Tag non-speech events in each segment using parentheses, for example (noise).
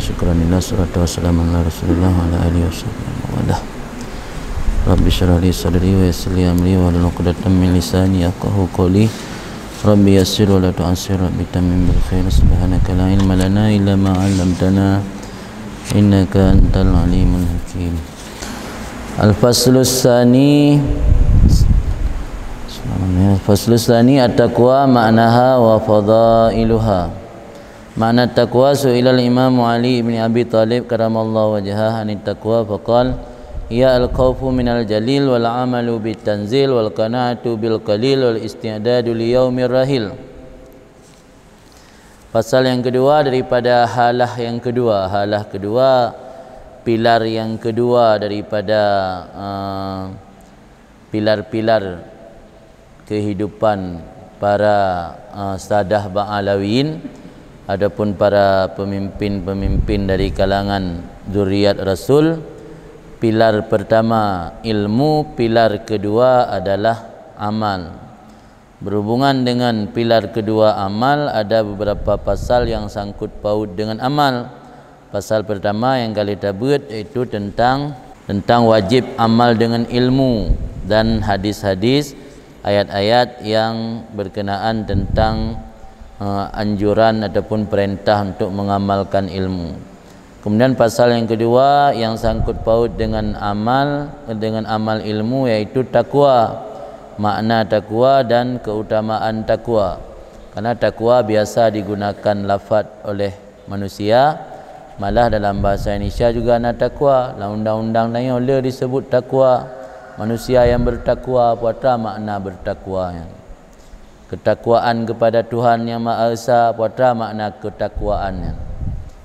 syukran lillah salatu wassalamu ala rasulillah wa ala alihi wasallam wa dah rabbi syrah li sadri wa yassir amri wa la uqdatam min lisani yaqahu qawli rabbi yassir wa la tu'assir rabbi tamim bil khair subhanaka la ilma lana illa maalam dana innaka antal alimul hakim al faslus tsani Al-Faslus ya. Thani At-Taqwa Ma'naha Wa Fadailuha mana taqwa su'ilal imam Ali ibn Abi Talib karamallahu wajhah anit taqwa faqal Ya al-khawfu al jalil wal amalu bit tanzil wal qana'atu bil qalil wal isti'dadu li yaumir rahil Pasal yang kedua daripada halah yang kedua halah kedua pilar yang kedua daripada uh, pilar-pilar kehidupan para uh, sadah ba'alawin ba adapun para pemimpin-pemimpin dari kalangan zuriat Rasul pilar pertama ilmu pilar kedua adalah amal berhubungan dengan pilar kedua amal ada beberapa pasal yang sangkut paut dengan amal pasal pertama yang kali tabut itu tentang tentang wajib amal dengan ilmu dan hadis-hadis ayat-ayat yang berkenaan tentang uh, anjuran ataupun perintah untuk mengamalkan ilmu. Kemudian pasal yang kedua yang sangkut paut dengan amal dengan amal ilmu yaitu takwa. Makna takwa dan keutamaan takwa. Karena takwa biasa digunakan lafaz oleh manusia malah dalam bahasa Indonesia juga ana takwa. Dalam undang-undang lain oleh disebut takwa. Manusia yang bertakwa apa makna bertakwa yang ketakwaan kepada Tuhan yang Maha Esa pada makna ketakwaannya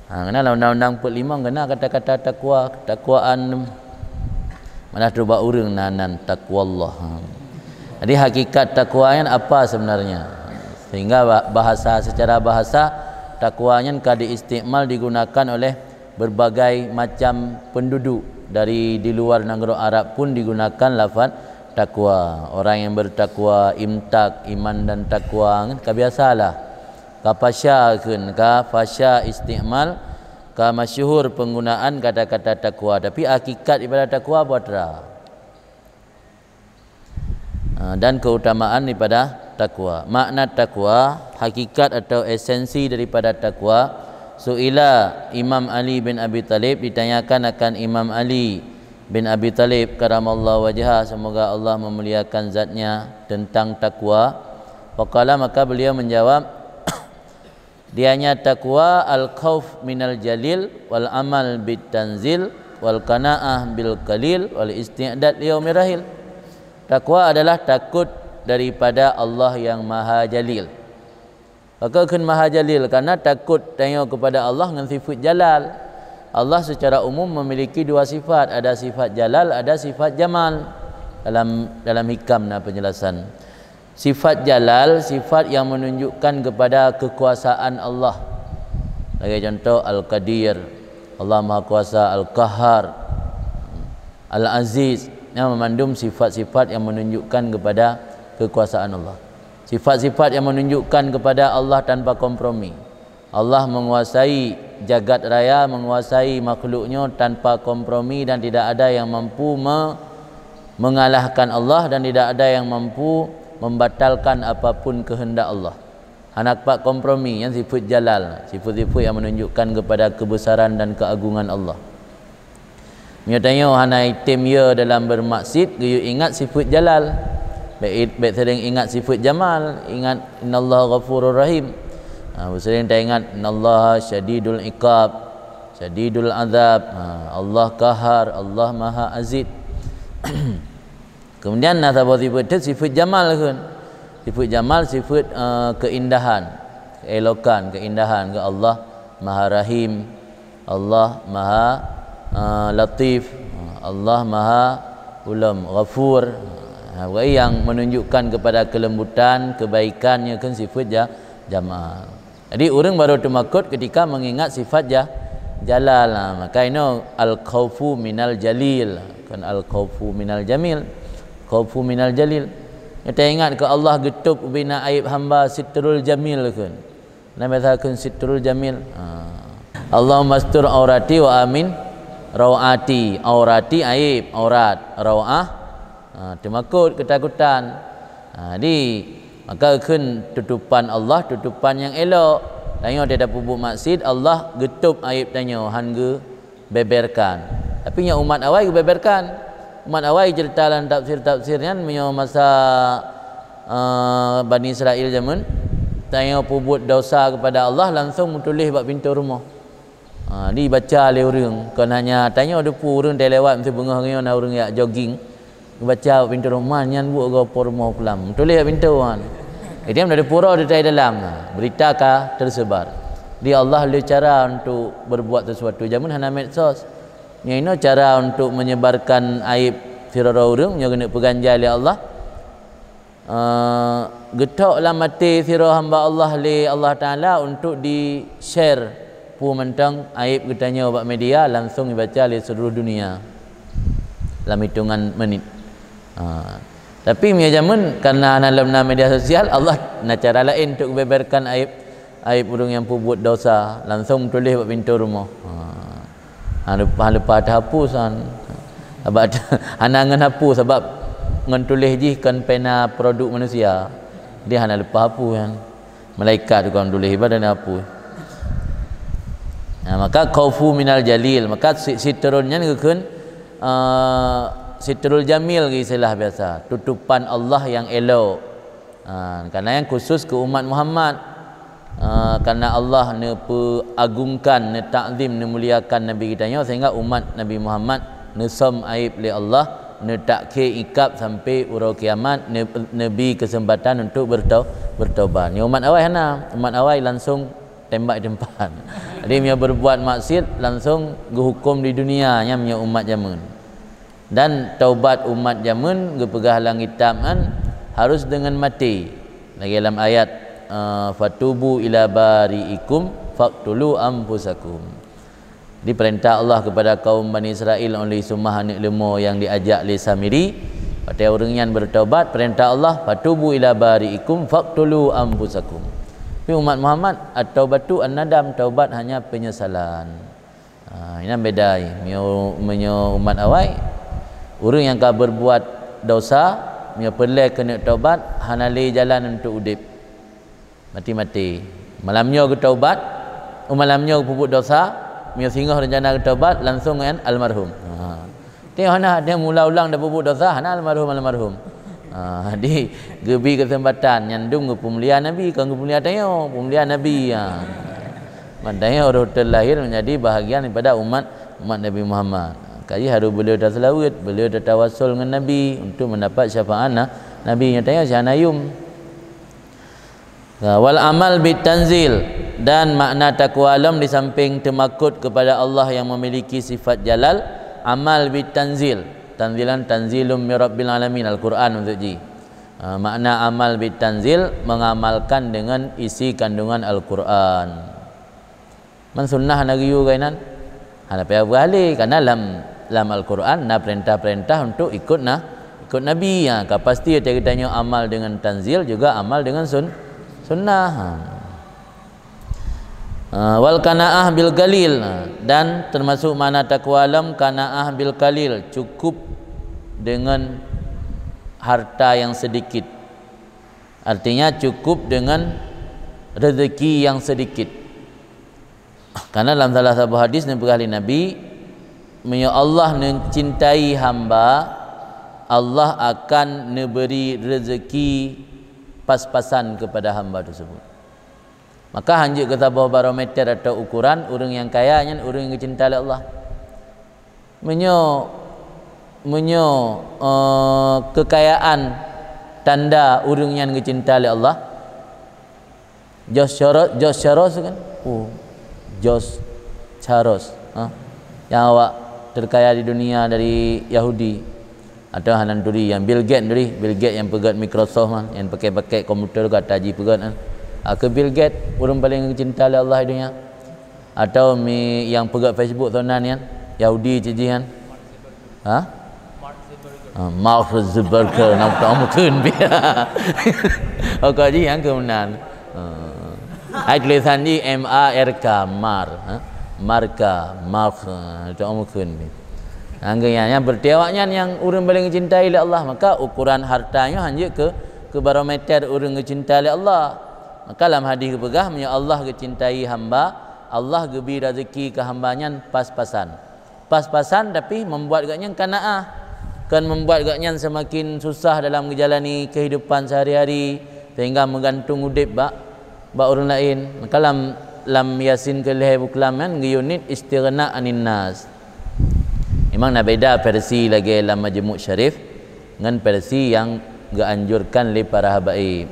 ha kena la undang-undang 45 kena kata-kata takwa ketakwaan mana tu ba urang nanan takwa ha. jadi hakikat takwa apa sebenarnya sehingga bahasa secara bahasa takwanya kan diistimal digunakan oleh berbagai macam penduduk dari di luar negara Arab pun digunakan lafaz takwa orang yang bertakwa imtak iman dan takwa kebiasalah kan? ka fasya kun ka fasya istimal ka masyhur penggunaan kata-kata takwa tapi hakikat ibadah takwa buatlah ha, dan keutamaan daripada takwa makna takwa hakikat atau esensi daripada takwa suila imam ali bin abi talib ditanyakan akan imam ali bin Abi Talib karamallahu wajha semoga Allah memuliakan zatnya tentang takwa faqala maka beliau menjawab (coughs) dianya takwa al khauf minal jalil wal amal bit tanzil wal qanaah bil qalil wal isti'dad liyaumir rahil takwa adalah takut daripada Allah yang maha jalil maka kun maha jalil karena takut tengok kepada Allah dengan sifat jalal Allah secara umum memiliki dua sifat ada sifat jalal ada sifat jamal dalam dalam hikam dan penjelasan sifat jalal sifat yang menunjukkan kepada kekuasaan Allah sebagai contoh al-qadir Allah Maha Kuasa al-qahar al-aziz yang memandum sifat-sifat yang menunjukkan kepada kekuasaan Allah sifat-sifat yang menunjukkan kepada Allah tanpa kompromi Allah menguasai jagat raya, menguasai makhluknya tanpa kompromi dan tidak ada yang mampu me mengalahkan Allah dan tidak ada yang mampu membatalkan apapun kehendak Allah. Anak pak kompromi yang sifat jalal, sifat-sifat yang menunjukkan kepada kebesaran dan keagungan Allah. Mio tanyo hana item ye ya dalam bermaksud Gayu ingat sifat jalal. Baik baik sering ingat sifat jamal, ingat innallaha ghafurur rahim. Ha, bersering tak ingat Allah syadidul iqab Syadidul azab ha, Allah kahar Allah maha aziz (clears throat) Kemudian nasabah sifat itu sifat jamal kan Sifat jamal sifat uh, keindahan Elokan keindahan ke Allah maha rahim Allah maha uh, latif Allah maha ulam ghafur ha, yang menunjukkan kepada kelembutan kebaikannya kan sifat ya, jamal jadi orang baru termakut ketika mengingat sifat ja, jalal. Ha, maka ini al-khawfu minal jalil. Kan al-khawfu minal jamil. Khawfu minal jalil. Kita ingat ke Allah getup bina aib hamba sitrul jamil kan. Nama takkan sitrul jamil. Ha. Allahumma astur aurati wa amin rawati. Aurati aib. Aurat. Rawah. Ha. Termakut ketakutan. Ha. Jadi maka kun tutupan Allah tutupan yang elok tanya dia ada pupuk maksid Allah getup aib tanya han ke beberkan tapi yang umat awal beberkan umat awal cerita dan tafsir-tafsir kan punya masa uh, Bani Israel zaman tanya pupuk dosa kepada Allah langsung mutulih buat pintu rumah uh, ah, dibaca oleh orang kan hanya tanya ada pun orang dia lewat mesti bengah dengan orang yang jogging baca pintu rumah yang buat go pormo kelam. Tulis pintu ya, wan. Itu yang dari pura di dalam. Berita kah tersebar. Di Allah le cara untuk berbuat sesuatu. Jamun hana medsos. Ini cara untuk menyebarkan aib firara urung yang kena peganjal oleh ya Allah. Ah, getok lah mati firah hamba Allah li Allah Ta'ala untuk di share pu mentang aib ketanya obat media langsung dibaca oleh seluruh dunia dalam hitungan menit ha. tapi punya zaman kerana dalam media sosial Allah nak cara lain untuk beberkan aib aib burung yang buat dosa langsung tulis buat pintu rumah ha. ha lepas lepas ada hapus kan sebab (laughs) hanangan hapus sebab mentulis je kan pena produk manusia dia hanya lepas hapus kan malaikat tu kan tulis badan hapus Nah, ha, maka kaufu minal jalil maka si, si ni kekun uh, ha, sitrul jamil istilah biasa tutupan Allah yang elok ha, karena yang khusus ke umat Muhammad ha, karena Allah ne pe agungkan ne takzim ne muliakan Nabi kita nyo sehingga umat Nabi Muhammad ne som aib li Allah ne tak ke ikap sampai ura kiamat ne, ne kesempatan untuk bertau bertobat ni umat awal hana umat awal langsung tembak tempat jadi (laughs) dia berbuat maksiat langsung gehukum di dunia nya umat zaman dan taubat umat zaman gepegah langit taman harus dengan mati lagi dalam ayat eh, fatubu ila bariikum faqtulu anfusakum di perintah Allah kepada kaum Bani Israel oleh sumah anik lemo yang diajak oleh Samiri pada orang yang bertaubat perintah Allah fatubu ila bariikum faqtulu anfusakum tapi umat Muhammad atau batu anadam taubat hanya penyesalan ah, ini beda menyo umat awai orang yang kau berbuat dosa dia perlu kena taubat hanali jalan untuk udip mati-mati malamnya ke taubat malamnya ke pupuk dosa dia singgah rencana ke taubat langsung dengan almarhum ha. dia, dia mula ulang dah pupuk dosa hana almarhum almarhum ha. di gebi kesempatan nyandung ke pemulia Nabi kan ke pemulia tanya pemulia Nabi ha. mandanya orang terlahir menjadi bahagian daripada umat umat Nabi Muhammad. Ha. Sekali hari beliau dah selawat, beliau dah tawasul dengan Nabi untuk mendapat syafaat nah, Nabi yang tanya si Anayum. Ha, wal amal bit tanzil dan makna takwa alam di samping temakut kepada Allah yang memiliki sifat jalal amal bit tanzil tanzilan tanzilum mir rabbil alamin al-Quran untuk ji. Uh, makna amal bit tanzil mengamalkan dengan isi kandungan al-Quran. Mansunnah nagiyu kainan. Hanapai abu kan dalam dalam Al-Quran nak perintah-perintah untuk ikut nah ikut Nabi ha, kan pasti kita tanya amal dengan tanzil juga amal dengan sun sunnah ha. ha wal kana'ah bil galil ha, dan termasuk mana takwa alam kana'ah bil galil cukup dengan harta yang sedikit artinya cukup dengan rezeki yang sedikit (coughs) karena dalam salah satu hadis yang berkali Nabi Ya Allah mencintai hamba Allah akan memberi rezeki pas-pasan kepada hamba tersebut Maka hanjut kata bahawa barometer atau ukuran Orang yang kaya dan orang yang cinta oleh Allah Menyo Menyo uh, Kekayaan Tanda orang yang cinta oleh Allah Jos syaros Jos syaros kan oh, Jos syaros ha? Yang awak terkaya di dunia dari Yahudi atau halan duri yang Bill Gates duri Bill Gates yang pegang Microsoft man, yang pakai-pakai komputer kat taji pegat kan ke Bill Gates orang paling cinta oleh Allah di dunia atau mi yang pegang Facebook tuan kan Yahudi cijian, kan ha ah, Mark Zuckerberg nak tahu mungkin dia. Oh yang kemenan. Ah. Hai tulisan ni M A R K Mar. Huh? Ha? marga mak tak mungkin ni angganya yang bertiawaknya yang orang paling cintai oleh Allah maka ukuran hartanya hanya ke ke barometer orang cintai oleh Allah maka dalam hadis kebegah punya Allah kecintai hamba Allah gebi rezeki ke hambanya pas-pasan pas-pasan tapi membuat gaknya kanaah kan membuat gaknya semakin susah dalam menjalani kehidupan sehari-hari sehingga menggantung udip bak bak orang lain maka dalam lam yasin ke lehe buklaman giunit istirna anin nas. Memang nak beda versi lagi lam majmuk syarif dengan versi yang anjurkan le para habaib.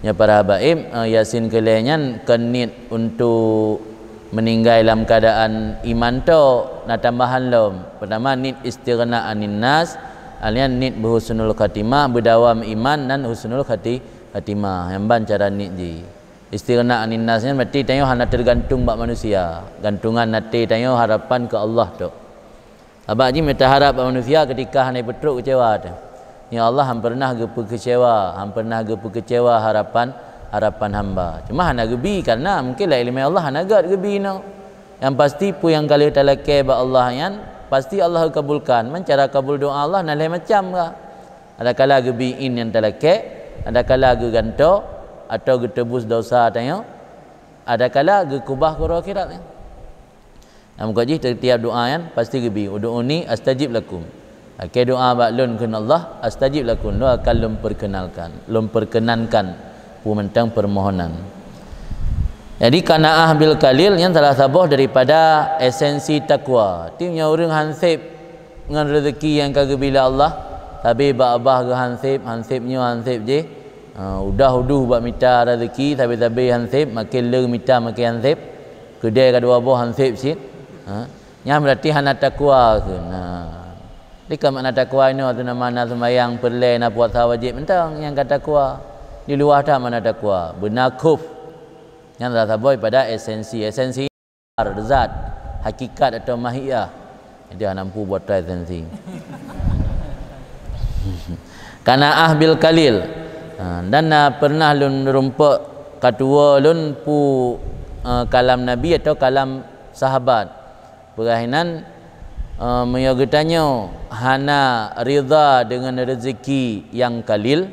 Nya para habaib uh, yasin ke lehnyan kenit untuk meninggal dalam keadaan iman to na tambahan lom pertama nit istirna anin nas alian nit bihusnul khatimah berdawam iman dan husnul khati khatimah yang ban cara nit ji istighna anin nas ni mati tanyo hanat tergantung bak manusia gantungan nanti tanyo harapan ke Allah tu abang ji mata harap bak manusia ketika hanai betruk kecewa tu ya Allah ham pernah gepu kecewa ham pernah gepu kecewa harapan harapan hamba cuma hanak gebi karena mungkin lah ilmu Allah hanak gad gebi no yang pasti pu yang kali talake ba Allah yang pasti Allah kabulkan Cara kabul doa Allah nan macam ka ada kala gebi in yang talake ada kala ge gantok atau getebus dosa tanya ada kala gekubah kubah kura kirat tanya. Namun kaji tiap doa kan pasti gebi uduni astajib lakum. Okay, doa baklun kena Allah astajib lakum lu akan lum perkenalkan lum perkenankan pu pumentang permohonan. Jadi kana ahbil kalil yang salah sabah daripada esensi takwa. Timnya orang hansip dengan rezeki yang kagak Allah tapi ba abah ge hansip hansipnya hansip je hansip Uh, udah uduh buat minta rezeki tapi-tapi hansip makin leng minta makin hansip kedai ke dua buah hansip sih ha? yang berarti hana takwa ke nah. dia kan makna takwa ini waktu nama nak semayang perlai nak buat wajib mentang yang kata takwa di luar dah mana takwa benakuf yang rasa boy pada esensi esensi zat hakikat atau mahiyah dia hana mampu buat esensi (laughs) karena ahbil kalil Ha, dan na ah, pernah lun rumpak katua lun pu uh, kalam nabi atau kalam sahabat perahinan uh, ah, meyogetanya hana rida dengan rezeki yang kalil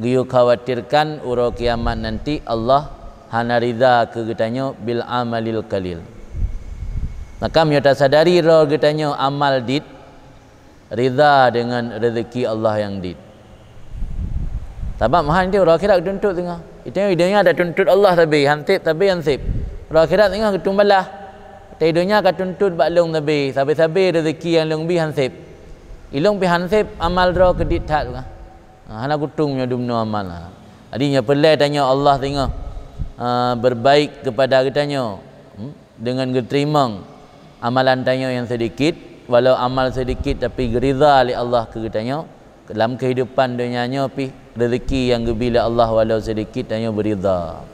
giyo khawatirkan uro kiamat nanti Allah hana rida ke getanyo bil amalil kalil maka mi ta sadari ro getanyo amal dit rida dengan rezeki Allah yang dit sebab mahan dia orang akhirat tuntut tengah. Itu yang hidupnya ada tuntut Allah tapi hantip tapi ansip Orang akhirat tengah ketumbalah. Tidurnya akan tuntut baklong tapi sabi-sabi rezeki yang long bi hantip. Ilong bi hantip amal roh kedit tak tu kan. Ha, kutung yang dumno amal. Lah. Adinya pelai tanya Allah tengah ha, uh, berbaik kepada kita hmm? dengan diterima amalan tanya yang sedikit walau amal sedikit tapi gerida oleh Allah ke katanya dalam kehidupan dunianya pi rezeki yang gembira Allah walau sedikit dan yang berida.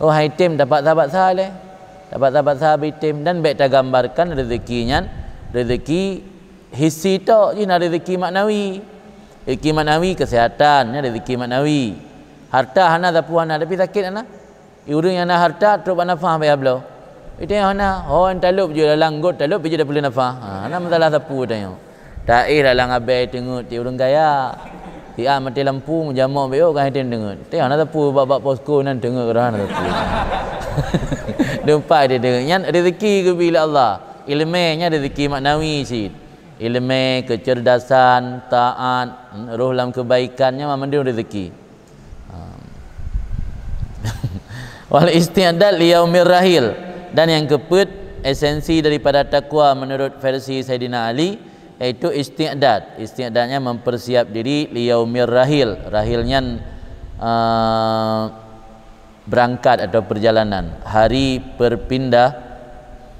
Oh hai haitim dapat sahabat saleh. Dapat sahabat sahabat tim dan baik tak gambarkan rezekinya. Rezeki hissi to, je nak rezeki maknawi. Rezeki maknawi kesihatan, ya, rezeki maknawi. Harta hana dapu hana tapi sakit hana. Iurung yang nak harta terus nak faham bayar belau. Itu yang hana. Oh yang talup je dalam got talup je dah boleh nak faham. Ha, hana masalah sapu tanya. Tak eh dalam abai tengok ti urung gaya ah, mati lampu menjamak beo kan hati dengar. Tiang ada pu babak posko nan dengar kerana ada pu. (laughs) Dempai dia dengar. Yang rezeki ke bila Allah. Ilmenya rezeki maknawi sih. Ilmu kecerdasan, taat, hmm, roh dalam kebaikannya memang dia rezeki. Hmm. (laughs) Wal istiadat liyaumir rahil dan yang keput esensi daripada takwa menurut versi Sayyidina Ali iaitu isti'dad isti'dadnya mempersiap diri liyaumir rahil rahilnya uh, berangkat atau perjalanan hari perpindah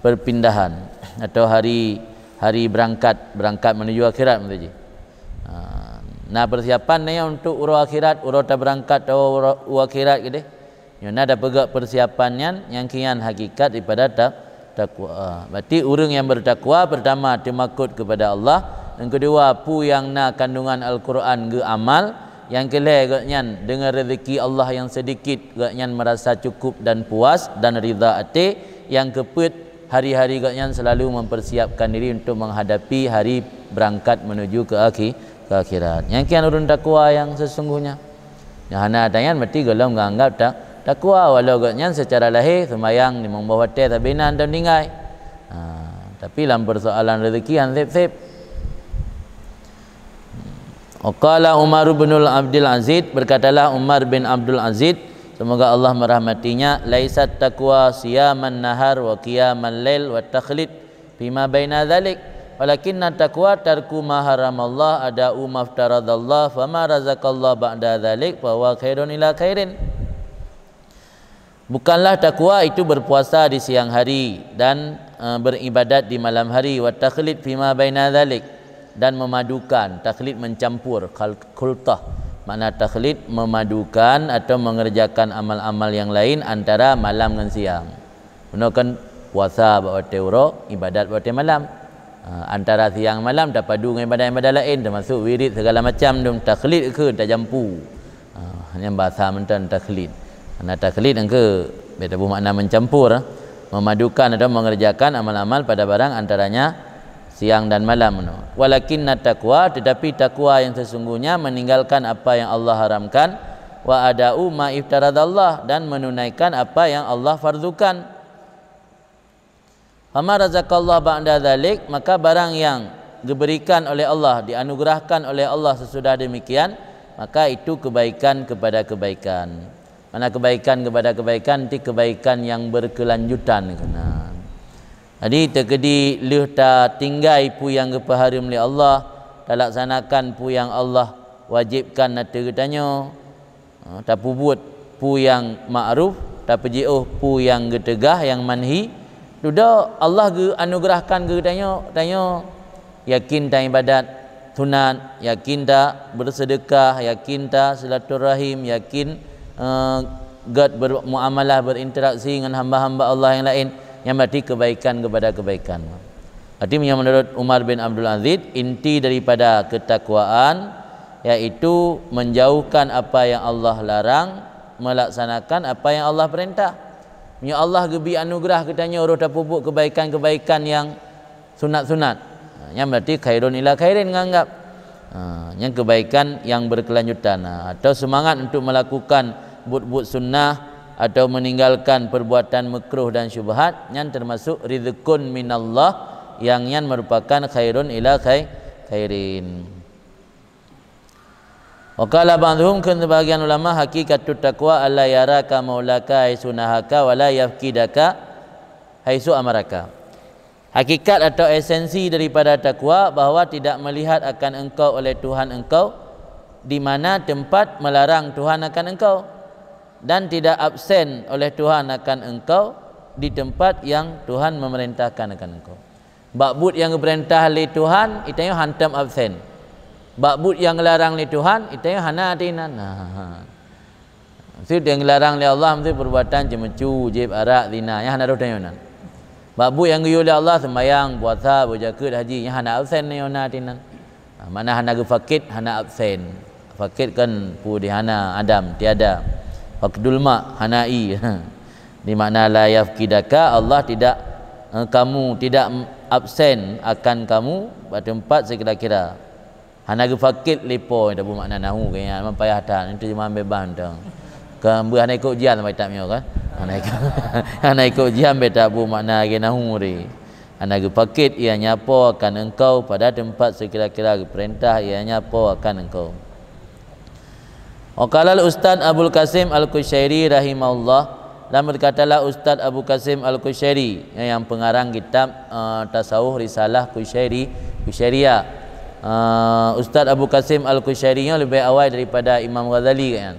perpindahan atau hari hari berangkat berangkat menuju akhirat Mbak Haji. Uh, nah persiapan ni untuk urus akhirat, urus tak berangkat atau urus akhirat gitu. Yang ada pegak persiapannya yang kian hakikat daripada tak takwa. Berarti orang yang bertakwa pertama temakut kepada Allah, yang kedua pu yang nak kandungan al-Quran ke amal, yang kelima nyan dengan rezeki Allah yang sedikit nyan merasa cukup dan puas dan ridha ate, yang keempat hari-hari nyan selalu mempersiapkan diri untuk menghadapi hari berangkat menuju ke akhir ke akhirat. Yang kian urun takwa yang sesungguhnya. Yang hana tanya mesti golong enggak anggap tak takwa walau agaknya secara lahir semayang di membawa teh tapi nan dan ningai ha, tapi dalam persoalan rezeki han sip sip Qala Umar bin Abdul Aziz berkatalah Umar bin Abdul Aziz semoga Allah merahmatinya laisat takwa siyaman nahar wa qiyaman lail wa takhlid bima baina dhalik walakinna takwa tarku ma haramallah ada umaftaradallah fama razaqallah ba'da dhalik fa huwa khairun ila khairin Bukanlah takwa itu berpuasa di siang hari dan uh, beribadat di malam hari wa takhlid fima baina dhalik dan memadukan takhlid mencampur kultah mana takhlid memadukan atau mengerjakan amal-amal yang lain antara malam dan siang menokan puasa bawa teuro ibadat bawa malam eh, antara siang malam dapat padu dengan ibadat-ibadat lain termasuk wirid segala macam dum takhlid ke tak jampu uh, eh, yang bahasa mentan takhlid takhlid Anak taklid ke beda bu makna mencampur ah. memadukan atau mengerjakan amal-amal pada barang antaranya siang dan malam Walakin nat taqwa tetapi taqwa yang sesungguhnya meninggalkan apa yang Allah haramkan wa ada'u ma iftaradallah dan menunaikan apa yang Allah fardukan. Fama razaqallahu ba'da dzalik maka barang yang diberikan oleh Allah dianugerahkan oleh Allah sesudah demikian maka itu kebaikan kepada kebaikan. Karena kebaikan kepada kebaikan ti kebaikan yang berkelanjutan kena jadi terkedi leh ta tinggai pu yang kepaharim oleh Allah ta laksanakan pu yang Allah wajibkan na tertanya ha, ta pubut pu yang ma'ruf ta pejioh pu yang getegah yang manhi duduk Allah ge anugerahkan ge tanya tanya yakin ta ibadat tunat yakin ta bersedekah yakin ta silaturahim yakin Eh, God bermuamalah berinteraksi dengan hamba-hamba Allah yang lain yang berarti kebaikan kepada kebaikan. yang menurut Umar bin Abdul Aziz inti daripada ketakwaan yaitu menjauhkan apa yang Allah larang melaksanakan apa yang Allah perintah. Ya Allah gebi anugerah katanya urus tapubuk kebaikan-kebaikan yang sunat-sunat. Ha, yang berarti khairun ila khairin menganggap. Ha, yang kebaikan yang berkelanjutan ha, atau semangat untuk melakukan kebaikan but-but sunnah atau meninggalkan perbuatan makruh dan syubhat yang termasuk rizqun minallah yang yang merupakan khairun ila khair, khairin. Wa qala ba'dhum kun bagian ulama hakikat taqwa alla yara maulaka ay sunahaka wa la yafkidaka haisu amaraka. Hakikat atau esensi daripada takwa bahawa tidak melihat akan engkau oleh Tuhan engkau di mana tempat melarang Tuhan akan engkau dan tidak absen oleh Tuhan akan engkau di tempat yang Tuhan memerintahkan akan engkau. Bakbut yang diperintah oleh Tuhan itu yang hantam absen. Bakbut yang larang oleh Tuhan ha, ha, ha. itu yang hana atina. Nah. Si yang larang oleh Allah mesti perbuatan jemecu, jeb arak, zina. Yang hana rodanya nan. Bakbut yang diyo oleh Allah sembahyang, puasa, berzakat, haji yang hana absen ni ona atina. Mana hana gefakit, hana absen. Fakit kan pu di Adam tiada. Wakdul mak hanai. (laughs) Di makna la yafkidaka Allah tidak eh, kamu tidak absen akan kamu pada empat sekira-kira. Hanagu fakid lepo itu bermakna nahu kaya memang payah dah itu cuma ambil bahan tu. Kamu hanya ikut jian sampai tak kan? Hanya ikut (laughs) hanya ikut jian beta bu makna ke nahu ri. Hanagu fakid ianya apa akan engkau pada tempat sekira-kira perintah ianya apa akan engkau. Waqalal oh, Ustaz Abul Qasim Al-Kushairi rahimahullah Dan berkatalah Ustaz Abu Qasim Al-Kushairi eh, Yang pengarang kitab uh, Tasawuf Risalah Kushairi Kushairiya uh, eh, Ustaz Abu Qasim Al-Kushairi yang lebih awal daripada Imam Ghazali kan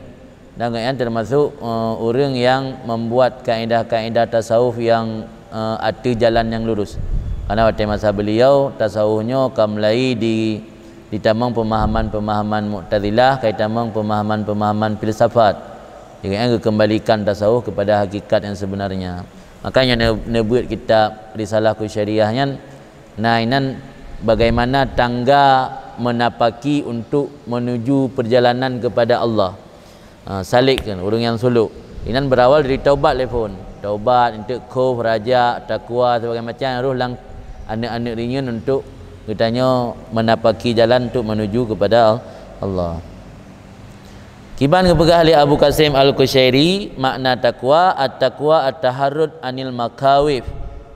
dan yang termasuk uh, orang yang membuat kaedah-kaedah tasawuf yang uh, ada jalan yang lurus. Karena pada masa beliau tasawufnya kamlai di ditambang pemahaman-pemahaman mu'tazilah kaitambang pemahaman-pemahaman filsafat dengan yang kembalikan tasawuf kepada hakikat yang sebenarnya makanya ne buat kitab risalah ku syariah nyan nainan bagaimana tangga menapaki untuk menuju perjalanan kepada Allah ha, salik kan urung yang suluk inan berawal dari taubat telefon taubat untuk kuf raja takwa sebagainya macam roh lang anak-anak ringan untuk katanya menapaki jalan untuk menuju kepada Allah kiban kepada li Abu Qasim Al-Qushairi makna takwa at-taqwa at-taharrud anil makawif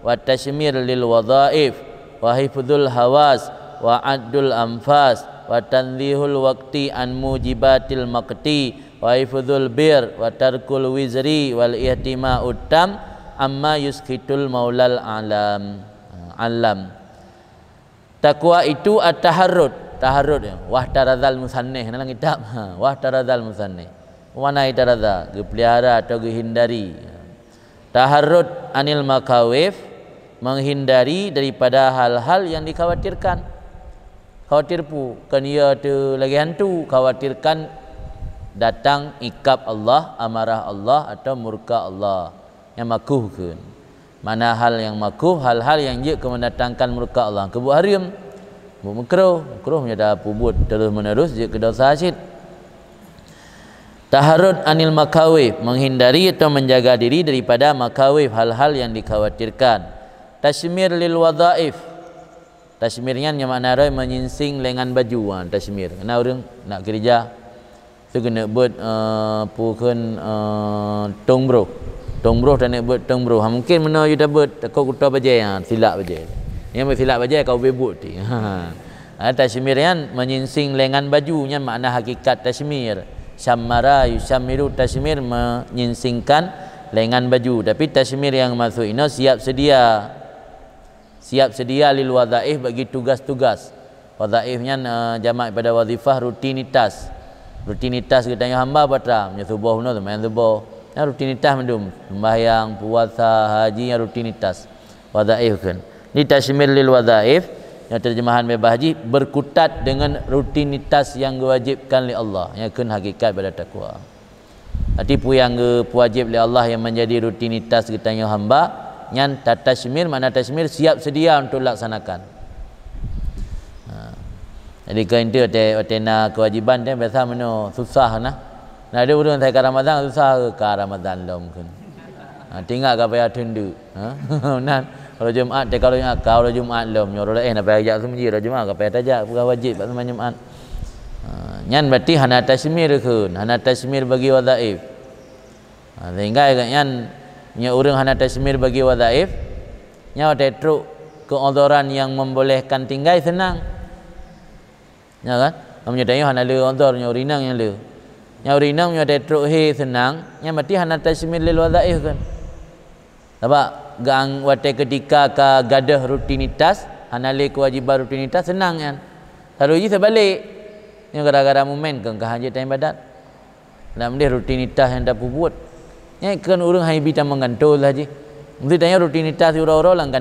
wa tashmir lil wadaif, wa hifdzul hawas wa addul anfas wa tanzihul waqti an mujibatil maqti wa hifdzul bir wa tarkul wizri wal ihtima utam amma yuskitul maulal alam alam Takwa itu at-taharrud. Taharrud ya. Wahtaradzal musanneh, dalam kitab. Ha, wahtaradzal musannih. Mana itaradza? Gepelihara atau gehindari. Taharrud anil makawif menghindari daripada hal-hal yang dikhawatirkan. Khawatir pu kan ia tu lagi hantu, khawatirkan datang ikab Allah, amarah Allah atau murka Allah yang makuh mana hal yang makruh hal-hal yang ia kemendatangkan murka Allah ke buah harim buah makruh makruh menjadi pubut terus menerus ia ke dosa hasid taharud anil makawif menghindari atau menjaga diri daripada makawif hal-hal yang dikhawatirkan tashmir lil wadaif tashmirnya yang makna roi menyingsing lengan baju ha, tashmir kena orang nak kerja tu kena buat uh, eh, pukun uh, eh, tong tumbruh dan nak buat tumbruh ha, mungkin mana you dah buat takut kutah bajai ha, silap bajai yang bersilap bajai kau bebut ti eh. ha, ha. ha, menyingsing lengan bajunya makna hakikat tashmir Samara, yusammiru tashmir menyingsingkan lengan baju tapi tashmir yang maksud ini siap sedia siap sedia lil wadaif bagi tugas-tugas wadaifnya uh, eh, jamak pada wazifah rutinitas rutinitas kita yang hamba batam nyusubuh nuzum yang subuh ya, rutinitas mendum sembahyang puasa haji yang rutinitas wadaif kan ni tashmil lil wadaif yang terjemahan bebas haji berkutat dengan rutinitas yang diwajibkan oleh Allah yang kan hakikat pada takwa arti yang wajib oleh Allah yang menjadi rutinitas kita yang hamba yang tatashmir mana tashmir siap sedia untuk laksanakan ha. jadi kalau itu ada kewajiban dia biasa mana susah nah Nah dia berdua tak Ramadan susah sah ke Ramadan lah mungkin. Ha, tinggal ke payah tundu. Ha? (laughs) kalau Jumaat dia kalau ingat kau lah Jumaat lah. Menyuruh lah eh nak payah ajak semuanya. Kalau Jumaat ke payah tajak. Bukan wajib buat lah semuanya Jumaat. Ha, yang berarti hana tashmir kun. Hana tashmir bagi wadaif. Ha, sehingga yang yang orang hana tashmir bagi wadaif. Yang ada teruk keodoran yang membolehkan tinggal senang. Ya kan? Namanya dayuh hana lu odor. Yang yang lu. Nya urinam nya detruk he senang nya mati hana tasmil lil wadaih kan. Apa gang wate ketika ka gadah rutinitas hana wajib baru rutinitas senang kan. Lalu ji sebalik nya gara-gara moment kan ka haji time badat. Dalam dia rutinitas yang dah buat. Nya kan urang haibi tam mengantol haji. Lah, Mesti tanya rutinitas urang-urang lang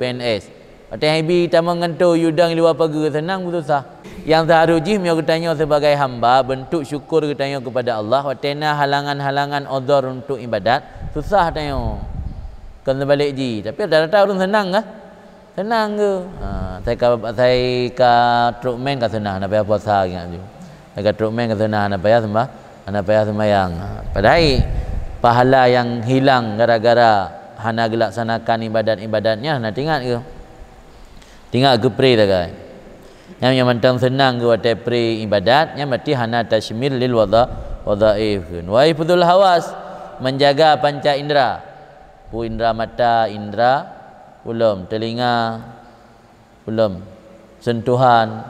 PNS. Patai haibi tam mengantol yudang liwa pagi senang betul sah yang seharusnya mio ketanya sebagai hamba bentuk syukur ketanya kepada Allah watena halangan-halangan udzur untuk ibadat susah tanya kena balik ji tapi ada rata orang senang ke ah. senang ke ha, saya ka saya ka truk men ka senang nak payah puasa ingat tu saya ka truk men ka senang nak payah sembah nak payah sembahyang ha, padahal pahala yang hilang gara-gara hana gelaksanakan ibadat-ibadatnya nak tingat ke tingat ke pray dah guys yang yang mentang senang gua tepri ibadat yang mati hana tashmir lil wada wadaifun wa ifdul hawas menjaga panca indra pu indra mata indra ulum telinga ulum sentuhan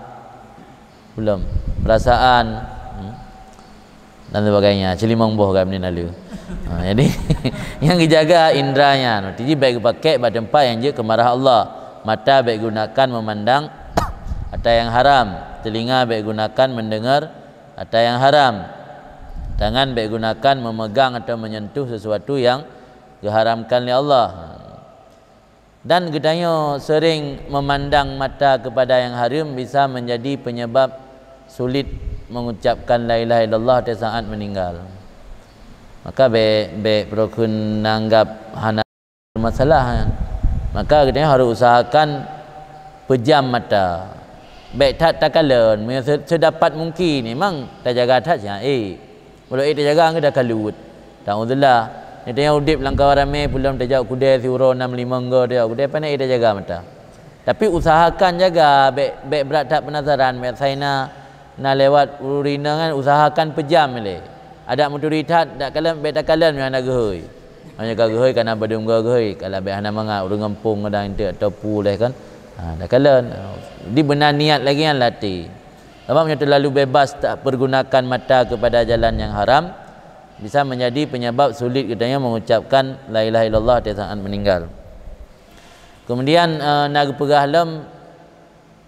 ulum perasaan hmm, dan sebagainya celimong boh gam ni nalu ha, jadi (laughs) yang dijaga indranya Jadi baik pakai badan pa yang je kemarah Allah mata baik gunakan memandang ada yang haram Telinga baik gunakan mendengar Ada yang haram Tangan baik gunakan memegang atau menyentuh sesuatu yang diharamkan oleh Allah Dan kedanya sering memandang mata kepada yang haram Bisa menjadi penyebab sulit mengucapkan la ilaha illallah di saat meninggal Maka baik, baik berukun nanggap masalah kan? Maka kita harus usahakan pejam mata baik tak kalen sedapat mungkin Memang mang tak jaga tak eh kalau eh tak jaga ke dah kalut tak udzlah ni dia udip langkah ramai belum tak jauh kuda si uro 65 ke dia kuda apa ni dia jaga mata tapi usahakan jaga baik berat tak penasaran baik saya nak nak lewat urina kan usahakan pejam ni ada muturi tak tak kalen baik tak kalen yang nak gehoi hanya kagehoi kerana badum gehoi kalau baik hana mangat urang empung kadang itu atau pulih kan Ha, kalau uh, Dia benar niat lagi yang latih. Sebab punya terlalu bebas tak pergunakan mata kepada jalan yang haram. Bisa menjadi penyebab sulit katanya mengucapkan La ilaha illallah dia sangat meninggal. Kemudian uh, Nagpegahlam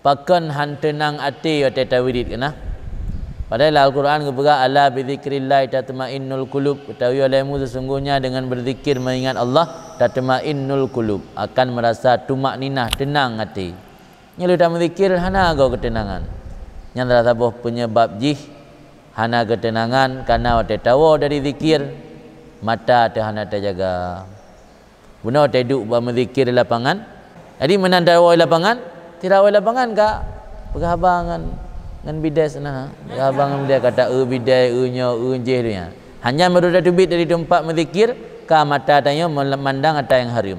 pakan hantenang ati atau tawirid kena. Padahal lah Al-Quran berkata Ala bidhikrillahi tatma'innul kulub Ketahui olehmu sesungguhnya dengan berzikir mengingat Allah Tatma'innul kulub Akan merasa tumak ninah, tenang hati Ini dah berzikir, hana kau ketenangan Yang terasa buah penyebab jih Hana ketenangan Karena wata tawo dari zikir Mata ada hana terjaga Bunuh te duk buat berzikir lapangan Jadi menandawai lapangan Tidak lapangan kak Pergabangan Pergabangan dan bidai sana ya, abang dia kata e bidai e nya e jeh dia hanya merudah tubit dari tempat berzikir ka mata tanya memandang atas yang harim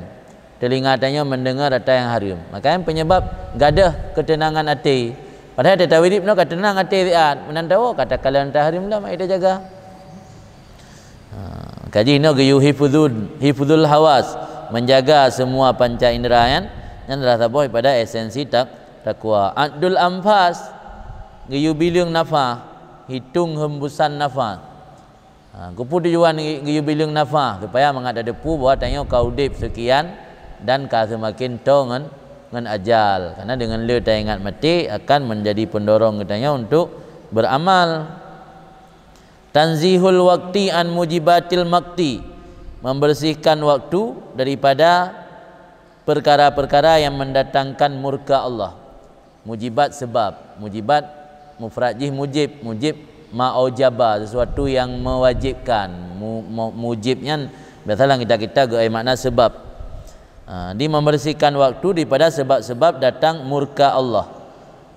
telinga tanya mendengar atas yang harim maka yang penyebab gadah ketenangan hati padahal ada tawhid dia kata tenang hati dia ah, menandau kata kalau antah harim lah mak dia jaga ha, kaji ini ke yuhifudul hifudul hawas menjaga semua panca indera yang yang terasa pada esensi tak takwa Abdul amfas. Giyu bilung nafa Hitung hembusan nafa ha, Kupu tujuan giyu bilung nafa Supaya mengada depu bahawa tanya kau dip sekian Dan kau semakin tahu dengan, ajal Karena dengan lu tak ingat mati Akan menjadi pendorong katanya untuk beramal Tanzihul wakti an mujibatil makti Membersihkan waktu daripada perkara-perkara yang mendatangkan murka Allah Mujibat sebab Mujibat mufrajih mujib mujib ma'ujaba sesuatu yang mewajibkan mu, mu, mujibnya biasalah kita kita ke makna sebab ha, di membersihkan waktu daripada sebab-sebab datang murka Allah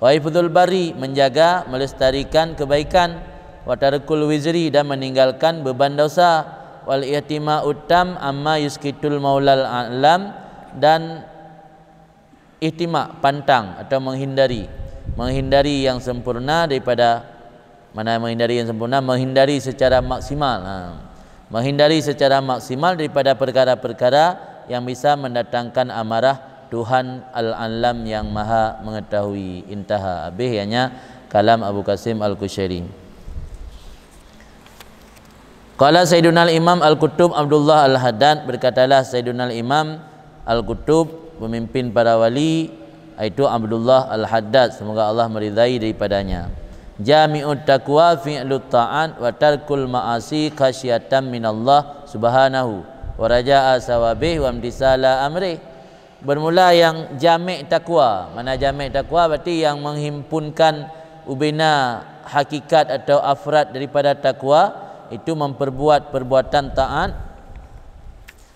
wa ifdul bari menjaga melestarikan kebaikan wa tarkul wizri dan meninggalkan beban dosa wal ihtima utam amma yuskitul maulal alam dan ihtima pantang atau menghindari menghindari yang sempurna daripada mana menghindari yang sempurna menghindari secara maksimal ha. menghindari secara maksimal daripada perkara-perkara yang bisa mendatangkan amarah Tuhan Al-Alam yang Maha mengetahui intaha habis yangnya kalam Abu Qasim Al-Qushairi Qala Sayyidunal Imam Al-Qutub Abdullah Al-Haddad berkatalah Sayyidunal Imam Al-Qutub pemimpin para wali Iaitu Abdullah Al-Haddad Semoga Allah meridai daripadanya Jami'ut taqwa fi'lut ta'an Wa tarkul ma'asi khasyiatan minallah subhanahu Wa raja'a sawabih wa mdisala amrih Bermula yang jami' taqwa Mana jami' taqwa berarti yang menghimpunkan Ubina hakikat atau afrat daripada taqwa Itu memperbuat perbuatan ta'an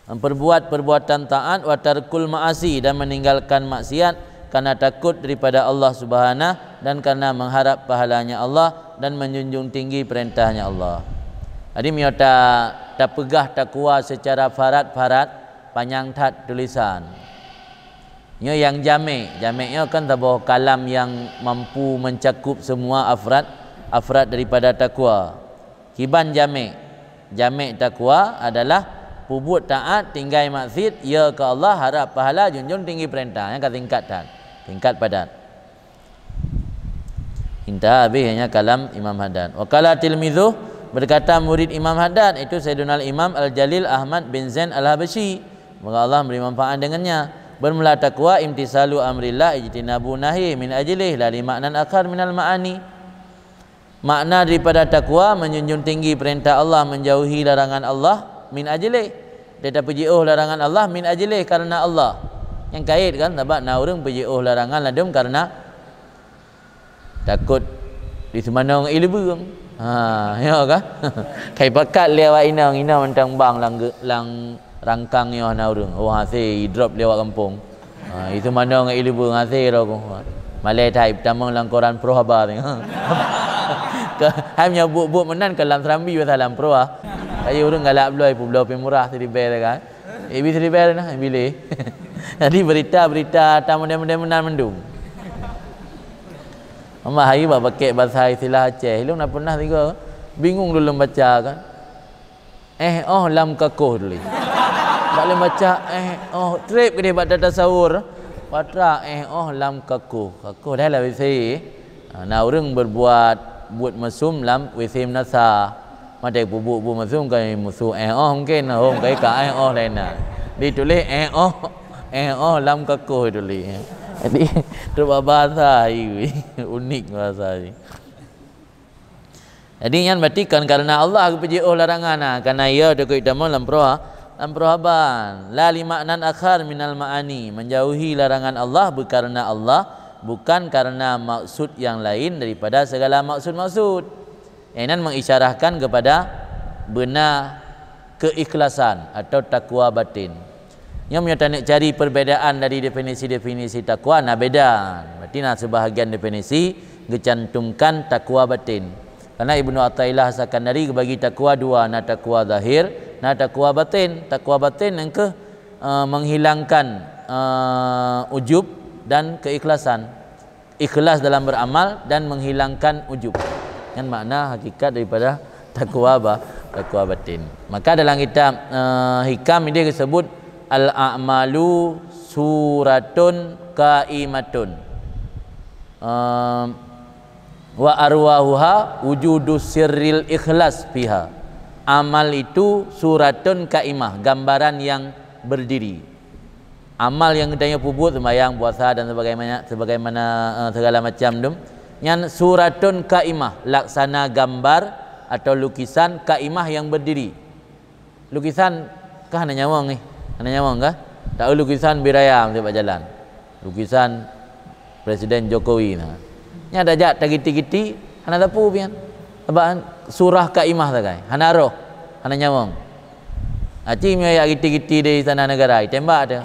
memperbuat perbuatan taat wa tarkul ma'asi dan meninggalkan maksiat karena takut daripada Allah Subhanahu dan karena mengharap pahalanya Allah dan menjunjung tinggi perintahnya Allah. Jadi mio ta ta pegah ta kuat secara farat-farat panjang tat tulisan. Nyo yang jami, jami kan tabuh kalam yang mampu mencakup semua afrat afrat daripada takwa. Kiban jami. Jami takwa adalah Bubut taat tinggai maksiat ya ke Allah harap pahala junjung tinggi perintah yang tingkat dan tingkat padan. Inta hanya kalam Imam Haddad. Wa qala tilmizu berkata murid Imam Haddad itu Sayyidun Al Imam Al Jalil Ahmad bin Zain Al Habashi. Moga Allah beri manfaat dengannya. Bermula taqwa imtisalu amrillah ijtinabu nahi min ajilih la li ma'nan akhar minal ma'ani. Makna daripada taqwa menjunjung tinggi perintah Allah menjauhi larangan Allah min ajli dia tak puji oh larangan Allah min ajli karena Allah yang kait kan sebab na urang puji oh larangan ladum karena takut di mana orang ilmu kan ha, ya kan? (laughs) kai pakat lewat inang inang mentang bang lang lang rangkang yo na urang oh hasi drop lewat kampung ha itu mana orang ilmu hasil aku lah ha, malai tai pertama lang koran pro habar ha (laughs) hanya buk-buk menan ke dalam serambi pasal dalam pro ha saya urung galak belah ibu belah murah tadi bel kan. Ibu tadi bel nah bile. Jadi berita-berita tamu dia mende menan mendung. Mama hari ba pakai bahasa istilah Aceh. Lu nak pernah tiga bingung dulu baca kan. Eh oh lam kakoh dulu. Tak boleh baca eh oh trip ke dia buat data sahur. Patra eh oh lam kakoh. Kakoh dah lah WC. Ha, nah orang berbuat buat mesum lam WC menasah mata ibu bu bu masuk kan musuh eh oh mungkin om kai ka eh oh lain nah di tulis eh oh eh oh lam kaku itu li eh. jadi (laughs) terbab bahasa (laughs) unik bahasa ini jadi yang batikan karena Allah aku pergi oh larangan nah karena ia dia kita mau lampro lampro haban la li maknan akhar minal maani menjauhi larangan Allah berkarena Allah bukan karena maksud yang lain daripada segala maksud-maksud. maksud maksud Enan mengisyarahkan kepada benar keikhlasan atau takwa batin. Yang menyata nak cari perbedaan dari definisi-definisi takwa nak beda. Berarti nak sebahagian definisi gecantumkan takwa batin. Karena Ibnu Athaillah sakan dari bagi takwa dua, nak takwa zahir, nak takwa batin. Takwa batin yang ke uh, menghilangkan uh, ujub dan keikhlasan. Ikhlas dalam beramal dan menghilangkan ujub kan makna hakikat daripada takwa ba takwa batin maka dalam kitab uh, hikam ini disebut al a'malu suratun kaimatun uh, eh, wa arwahuha wujudu sirril ikhlas fiha amal itu suratun kaimah gambaran yang berdiri amal yang kita punya sembahyang puasa dan sebagainya sebagaimana uh, segala macam tu yang suratun kaimah laksana gambar atau lukisan kaimah yang berdiri lukisan kah nak nyawang ni eh? nak nyawang kah tak ada lukisan birayam tempat jalan lukisan presiden jokowi nah nya ada jak tagiti-giti hana tapu pian sebab surah kaimah tagai kan, hana roh hana nyawang aci mi ayat giti-giti di sana negara tembak ada.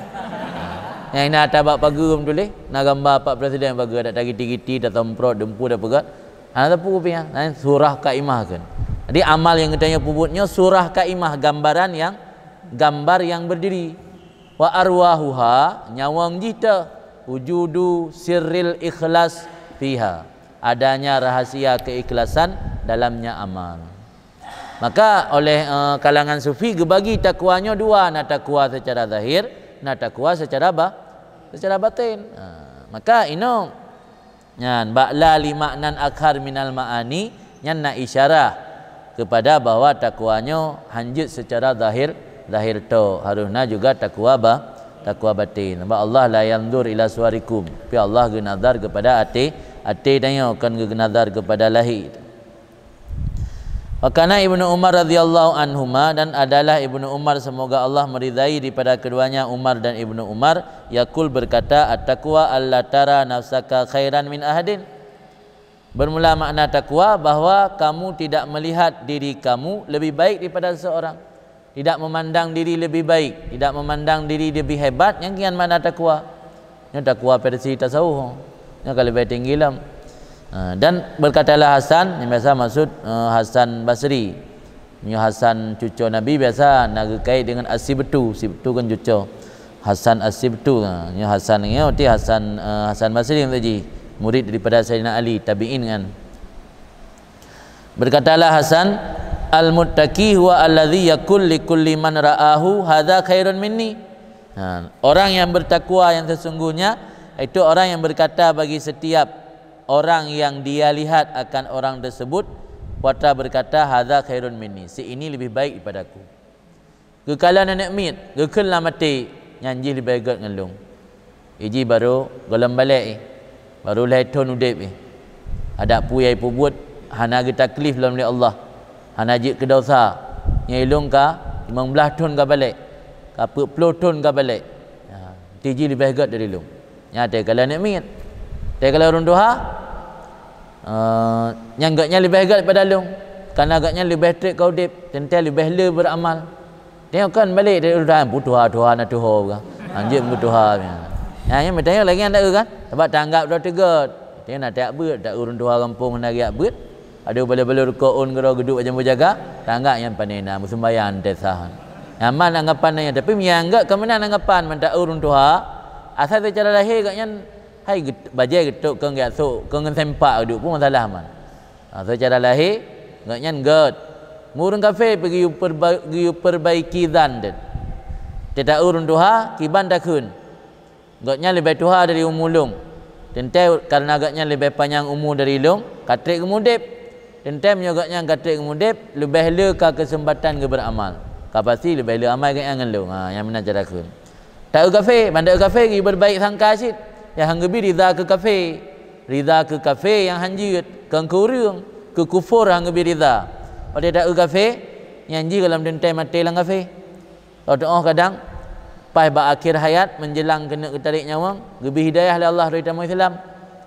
Yang ini ada bapak pagar pun boleh. Nak gambar bapak Presiden pagar. Ada tak giti-giti, ada temprot, dempu, ada pegat. Ada ha, tak pukul punya. Ha, surah Kaimah kan. Jadi amal yang katanya pubutnya surah Kaimah. Gambaran yang gambar yang berdiri. Wa arwahuha nyawang jita wujudu sirril ikhlas fiha. Adanya rahasia keikhlasan dalamnya amal. Maka oleh uh, kalangan sufi gebagi takwanya dua. Nak takwa secara zahir na takwa secara apa? Secara batin. Ha, maka ino nyan ba'la li maknan akhar minal ma'ani nyan na isyarah kepada bahwa takwanyo hanjut secara zahir zahir to harusna juga takwa ba takwa batin ba Allah la yandur ila suarikum pi Allah genadar kepada ati ati dan yo kan genadar kepada lahir Wakana ibnu Umar radhiyallahu anhu ma dan adalah ibnu Umar semoga Allah meridai daripada keduanya Umar dan ibnu Umar. Yakul berkata at Allah tara nafsaka khairan min ahadin. Bermula makna takwa bahawa kamu tidak melihat diri kamu lebih baik daripada seseorang. Tidak memandang diri lebih baik, tidak memandang diri lebih hebat yang kian mana takwa. Ini takwa versi tasawuf. yang kalau baik tinggi lah. Ah, dan berkatalah Hasan yang biasa maksud ah, Hasan Basri ini Hasan cucu Nabi biasa nak kait dengan Asibtu Asibtu kan cucu Hasan Asibtu ini ah, Hasan ini berarti Hasan Hasan Basri yang tadi murid daripada Sayyidina Ali tabi'in kan berkatalah Hasan Al-Muttaki huwa alladhi yakul li kulli man ra'ahu hadha khairun minni Orang yang bertakwa yang sesungguhnya Itu orang yang berkata bagi setiap orang yang dia lihat akan orang tersebut Wata berkata hadza khairun minni si ini lebih baik daripada aku gekala nenek mit gekala mati nyanyi lebih baik ngelung iji baru golam balik baru leton udep ada puyai ipu buat hana kita klif dalam ni Allah hana jik kedosa nyelung ka memang belah ton ka balik ka 40 ton ka balik ha ya, tiji lebih baik dari lu nyate kala nenek mit dia kalau orang duha ha? uh, eh, yang agaknya lebih agak daripada lu, Karena agaknya lebih trik kau dip. Tentu lebih le beramal. Tengokkan balik dari orang duha. Putuha, ha? duha, nak duha. Anjir pun duha. Ya, ya, tengok lagi anda kan. Sebab tak anggap dua tiga. Dia nak tiap ber, tak urun dua kampung nak tiap ber. Ada bala-bala rukun ke orang geduk macam berjaga. Tak anggap yang pandai nak bersembayan tesahan. Aman anggapan yang tapi menganggap kemenangan anggapan mentak urun tuha. Asal tu cara lahir katnya hai baje getuk ke ngiat so ke ngen sempak duk pun masalah man ha, so cara lahir ngaknya ngot murung kafe pergi perbaiki perbaiki zan den tetak urun duha kiban dakun ngaknya lebih tuha dari umulung tentai karena agaknya lebih panjang umur dari lung katrek kemudip tentai menyogaknya katrek kemudip lebih le ka kesempatan ke beramal kapasi lebih le amal ke yang lung ha yang mana cara kun tak kafe bandar kafe gi berbaik sangka sih yang hang gebi rida ke kafe rida ke kafe yang hang jiet kang kurung ke kufur hang gebi rida pada dak ke kafe yang ji dalam dentai mate lang kafe atau oh kadang pai ba akhir hayat menjelang kena ketarik nyawa gebi hidayah le Allah rida mu Islam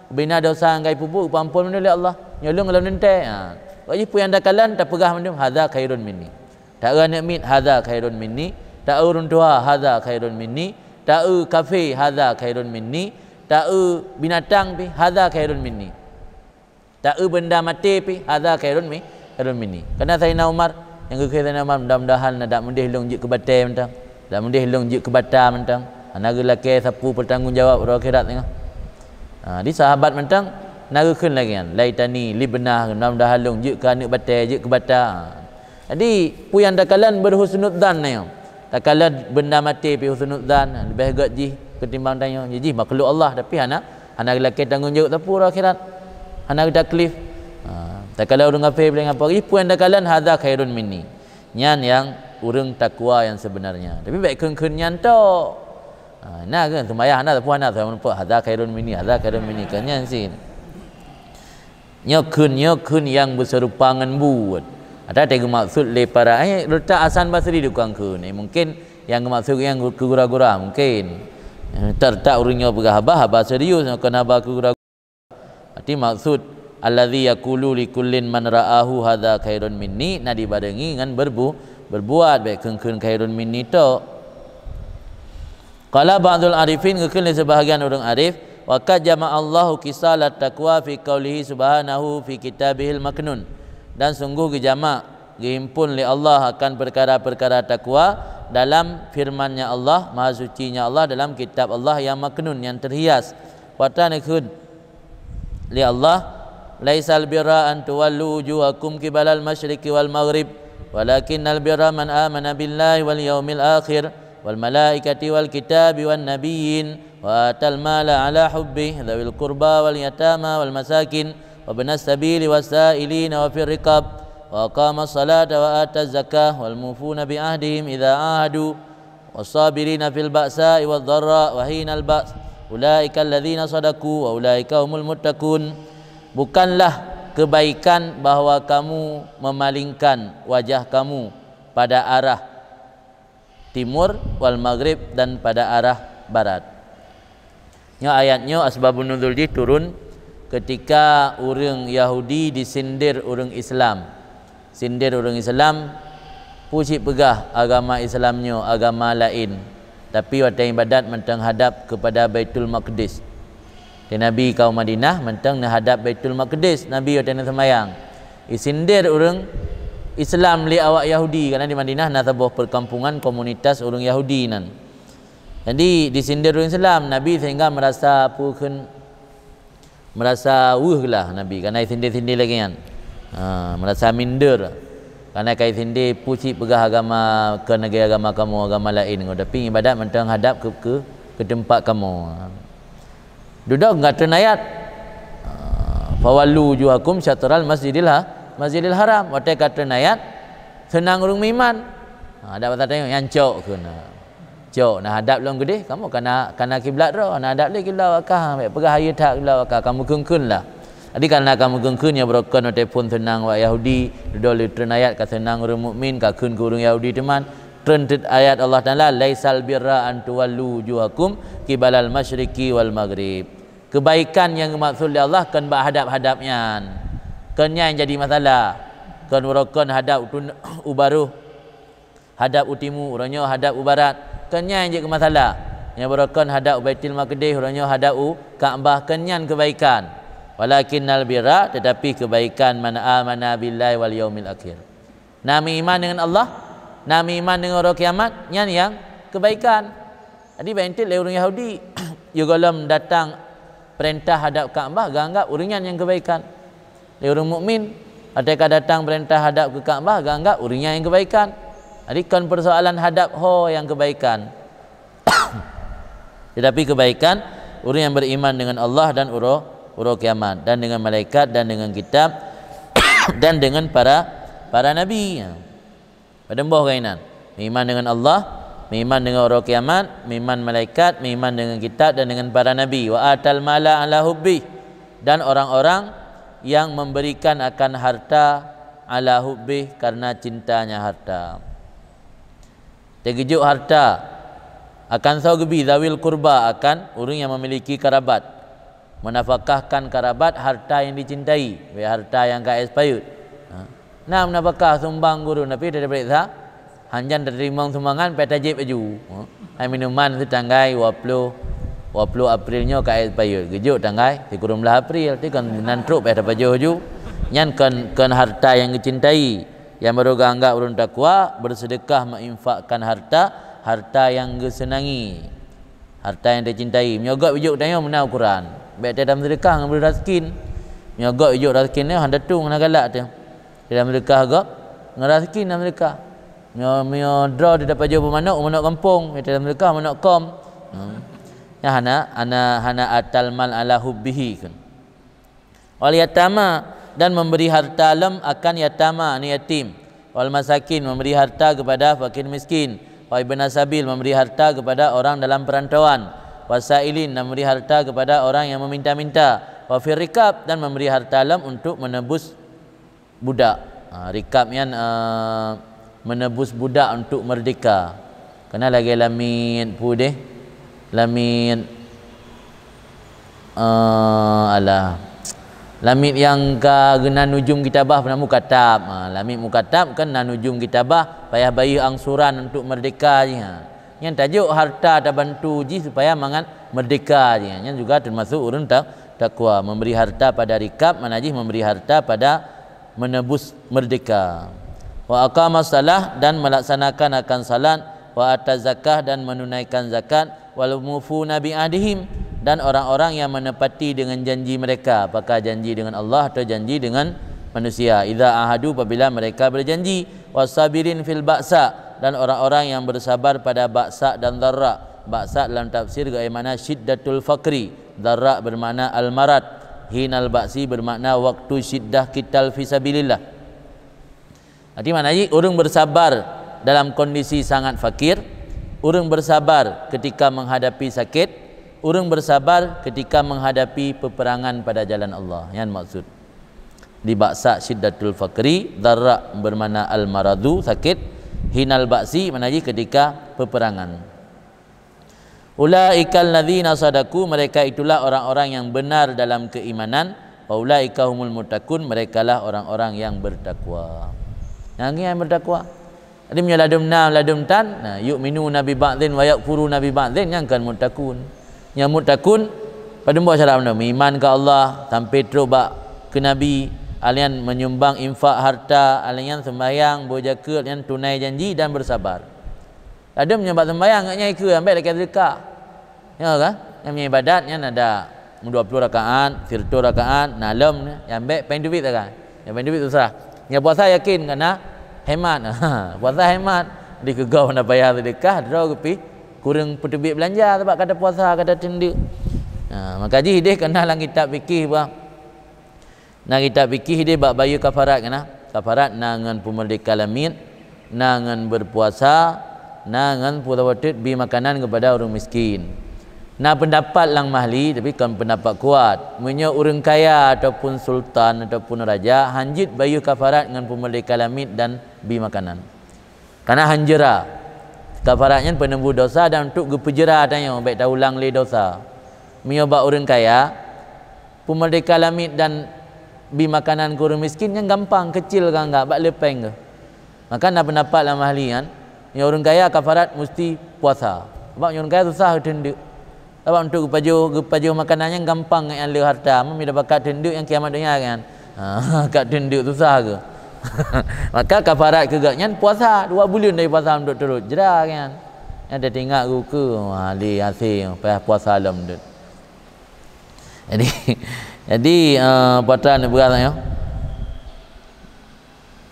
bina dosa hang gai pupuk pampun menoleh Allah nyolong dalam dentai ha wajib pu yang dakalan tak pegah mendum hadza khairun minni tak ada nak mit hadza khairun minni tak urun tua hadza khairun minni tak u kafe hadza khairun minni tak ta'u binatang pi hadza khairun minni ta'u benda mati pi hadza khairun mi khairun minni kana sayyidina umar yang ke sayyidina umar mudah-mudahan nak mudah long jik kebatai mentang dak mudah long jik kebata mentang anak lelaki sapu pertanggungjawab ro akhirat tengah ha di sahabat mentang nak ke lagi kan laitani libnah mudah-mudahan long jik ke anak batai jik kebata ha. jadi pu yang dakalan berhusnudzan ni dakalan benda mati pi husnudzan lebih gaji ketimbang tanya jiji makhluk Allah tapi anak anak lelaki tanggung jawab tapi orang akhirat anak dah ha, tak kalau orang apa boleh apa pun anda kalan hadza khairun minni nyan yang urung takwa yang sebenarnya tapi baik kun-kun nyan to nak ha, nah kan semaya anak tapi anak saya pun hadza khairun minni hadza khairun minni kan nyan sin nyokun nyokun yang berserupa dengan buat ada tegu maksud le para eh letak asan basri dukang kun eh, mungkin yang maksud yang gura gurau mungkin Eh, Ter tak urungnya berhabah, habah serius. Kena habah aku ragu. Arti maksud, Alladhi yakulu likullin man ra'ahu hadha khairun minni. Nah dibadangi dengan berbu, berbuat. Baik kengkun keng khairun minni tu. Kala ba'adul arifin, kekeli sebahagian orang arif. Wakat Allahu kisalat taqwa fi kaulihi subhanahu fi kitabihil maknun. Dan sungguh ke Gimpun li Allah akan perkara-perkara takwa dalam firmannya Allah, maha suci nya Allah dalam kitab Allah yang maknun yang terhias. Watanikun li Allah laisal birra an tuwallu wujuhakum kibalal masyriqi wal maghrib walakinnal birra man amana billahi wal yaumil akhir wal malaikati wal kitabi wan nabiyyin wa atal mala ala hubbi dzawil qurba wal yatama wal masakin wa binas sabili wasailin wa fir وأقام الصلاة وآتى الزكاة والموفون بعهدهم إذا عاهدوا والصابرين wa البأساء والضراء وحين البأس أولئك الذين صدقوا وأولئك هم المتقون Bukanlah kebaikan bahwa kamu memalingkan wajah kamu pada arah timur wal maghrib dan pada arah barat. Nya ayatnya asbabun nuzul di turun ketika orang Yahudi disindir orang Islam sindir orang Islam puji pegah agama Islamnya agama lain tapi waktu ibadat mentang hadap kepada Baitul Maqdis dan Nabi kaum Madinah mentang nak hadap Baitul Maqdis Nabi waktu ini semayang isindir orang Islam li awak Yahudi kerana di Madinah nak sebuah perkampungan komunitas orang Yahudi nan. jadi disindir orang Islam Nabi sehingga merasa pukun merasa wuh lah Nabi kerana sindir sindir lagi kan Ha, merasa minder. Karena kai sindi puji pegah agama ke negeri agama kamu agama lain ngau tapi ibadat mentang hadap ke ke, ke tempat kamu. Duduk ngata ayat. Ha, fawalu juhakum syatral masjidil ha masjidil haram. Wate kata ayat senang urung iman. Ha, ada kata tengok yang cok kena. Cok nak hadap long gede kamu kena kena kiblat ro nak hadap le kiblat wakah pegah ayat tak kiblat wakah kamu kengkun Adik kan nak kamu gengkun yang berokon atau pun senang wak Yahudi Dudul di tren ayat ke senang orang mu'min ke kurung Yahudi teman Tren ayat Allah Ta'ala Laisal birra antuwallu juhakum kibalal masyriki wal Magrib Kebaikan yang maksud oleh Allah kan bahadap hadapnya Kan yang jadi masalah Kan berokon hadap (coughs) ubaru Hadap utimu, uranya hadap ubarat Kan yang jadi masalah yang berakan hadap Baitul Maqdis, hadap u kambah kenyan kebaikan. Walakin birra tetapi kebaikan man amana billahi wal yaumil akhir. Nami iman dengan Allah, nami iman dengan hari kiamat, yang yang kebaikan. Jadi bentil le lah orang Yahudi, (clears throat) Yugolam datang perintah hadap Kaabah, ganggap urinyan yang kebaikan. Le lah orang mukmin, ketika datang perintah hadap ke Kaabah, ganggap urinyan yang kebaikan. Jadi kan persoalan hadap ho yang kebaikan. (clears throat) tetapi kebaikan orang yang beriman dengan Allah dan urah huruf kiamat dan dengan malaikat dan dengan kitab (coughs) dan dengan para para nabi pada mbah kainan iman dengan Allah iman dengan huruf kiamat iman malaikat iman dengan kitab dan dengan para nabi wa atal mala ala hubbi dan orang-orang yang memberikan akan harta ala hubbi karena cintanya harta Tegejuk harta akan sahabat zawil kurba akan orang yang memiliki kerabat menafkahkan kerabat harta yang dicintai harta yang enggak expired nah menafkah sumbang guru tapi dari periksa hanjan terima sumbangan peta jeep aju ai minuman tu tanggai 20 20 Aprilnya ka expired gejuk tanggai di kurumlah April ti kan nantruk peta baju aju nyan kan kan harta yang dicintai yang baru anggap urun takwa bersedekah menginfakkan harta harta yang disenangi, harta yang dicintai menyogok bijuk tanya menau Quran baik tiada sedekah dengan budak raskin yang agak ijuk raskin ni handa tu kena galak tu tiada sedekah agak dengan raskin dalam sedekah Mio draw dia dapat jawab manok manok kampung kita dalam dekah manok kom. Hmm. Ya hana ana hana atal mal ala hubbihi Wal yatama dan memberi harta lam akan yatama ni yatim. Wal masakin memberi harta kepada fakir miskin. Wa ibn sabil memberi harta kepada orang dalam perantauan wasailin dan memberi harta kepada orang yang meminta-minta wa fi rikab dan memberi harta lam untuk menebus budak ha, rikab yang uh, menebus budak untuk merdeka kena lagi lamin pu deh lamin uh, alah lamin yang ke genan ujung kitabah bernama katab ha, lamin mukatab kan ujung kitabah payah bayi angsuran untuk merdeka ha yang tajuk harta ada bantu ji supaya mangan merdeka yang juga termasuk urun tak takwa memberi harta pada rikab manajih memberi harta pada menebus merdeka wa aqama salah dan melaksanakan akan salat wa ataz zakah dan menunaikan zakat wal mufu nabi Adhim dan orang-orang yang menepati dengan janji mereka apakah janji dengan Allah atau janji dengan manusia idza ahadu apabila mereka berjanji wasabirin fil ba'sa dan orang-orang yang bersabar pada baksa dan dharra baksa dalam tafsir bagaimana syiddatul fakri dharra bermakna almarat hinal baksi bermakna waktu syiddah kital fisabilillah Nanti mana ini? Orang bersabar dalam kondisi sangat fakir. Orang bersabar ketika menghadapi sakit. Orang bersabar ketika menghadapi peperangan pada jalan Allah. Yang maksud. Di baksa syiddatul fakri. Darak bermakna almaradu sakit hinal ba'si manaji ketika peperangan ulaikal ladzina sadaku mereka itulah orang-orang yang benar dalam keimanan wa ulaika humul muttaqun merekalah orang-orang yang bertakwa yang yang bertakwa ini punya ladum na ladum tan nah, yuk minu nabi ba'din wa yakfuru nabi ba'din yang kan muttaqun yang muttaqun pada buat cara mana iman ke Allah sampai teruk ke nabi alian menyumbang infak harta, alian sembahyang, bojaka, alian tunai janji dan bersabar. Ada menyumbang sembahyang, agaknya ikut, ambil lagi sedekah. Ya kan? Yang punya ibadat, yang ada 20 rakaat, 30 rakaat, nalam, yang ambil pain duit lah kan? Yang pain duit susah. Yang puasa yakin, kerana hemat. (laughs) puasa hemat. Dikegau nak bayar sedekah, draw kepi, kurang petubik belanja sebab kata puasa, kata tindik. Ha, maka jihidih kenal lang kitab fikih bang. Nah kita pikir dia bak bayu kafarat kena. Ha? Kafarat nangan pemerdek kalamin, nangan berpuasa, nangan pura watut bi makanan kepada orang miskin. Nah pendapat lang mahli tapi kan pendapat kuat. Munya orang kaya ataupun sultan ataupun raja hanjit bayu kafarat dengan pemerdek kalamin dan bi makanan. Karena hanjera. Kafaratnya penembu dosa dan untuk ada yang baik tahu ulang le dosa. Munya ba orang kaya pemerdek kalamin dan bi makanan guru miskin yang gampang kecil kan enggak bak lepeng ke maka nak pendapat lah mahli kan yang orang kaya kafarat mesti puasa sebab yang orang kaya susah tenduk sebab untuk gepajo gepajo makanannya gampang yang le harta mami dapat tenduk yang kiamat dunia kan ha (laughs) kat tenduk susah ke (laughs) maka kafarat kegaknya puasa dua bulan dari puasa untuk terus jerah kan yang ada tengah ruku mahli asing payah puasa alam tu jadi (laughs) Jadi uh, patan berat ya.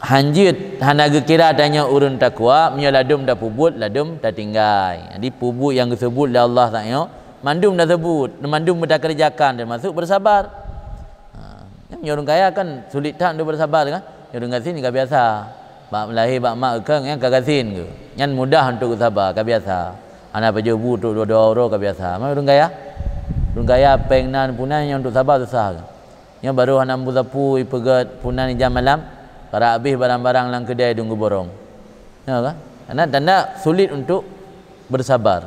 Hanjit hanaga kira adanya urun takwa, menya ladum dah pubut, ladum dah tinggal. Jadi pubut yang disebut oleh Allah tak ya. Mandum dah sebut, mandum dah kerjakan dan masuk bersabar. Ha, uh, orang kaya kan sulit tak dia bersabar kan? Orang kasih ni kan biasa. Bak melahir bak mak ke yang kagasin ke. Yang mudah untuk sabar kan biasa. Anak pejabat tu dua-dua orang kan biasa. Mana orang kaya? Rungaya pengnan punan yang untuk sabar susah. Yang baru hanam buzapu ipegat punan jam malam. Para habis barang-barang lang kedai dunggu borong. Ya kan? Karena tanda sulit untuk bersabar.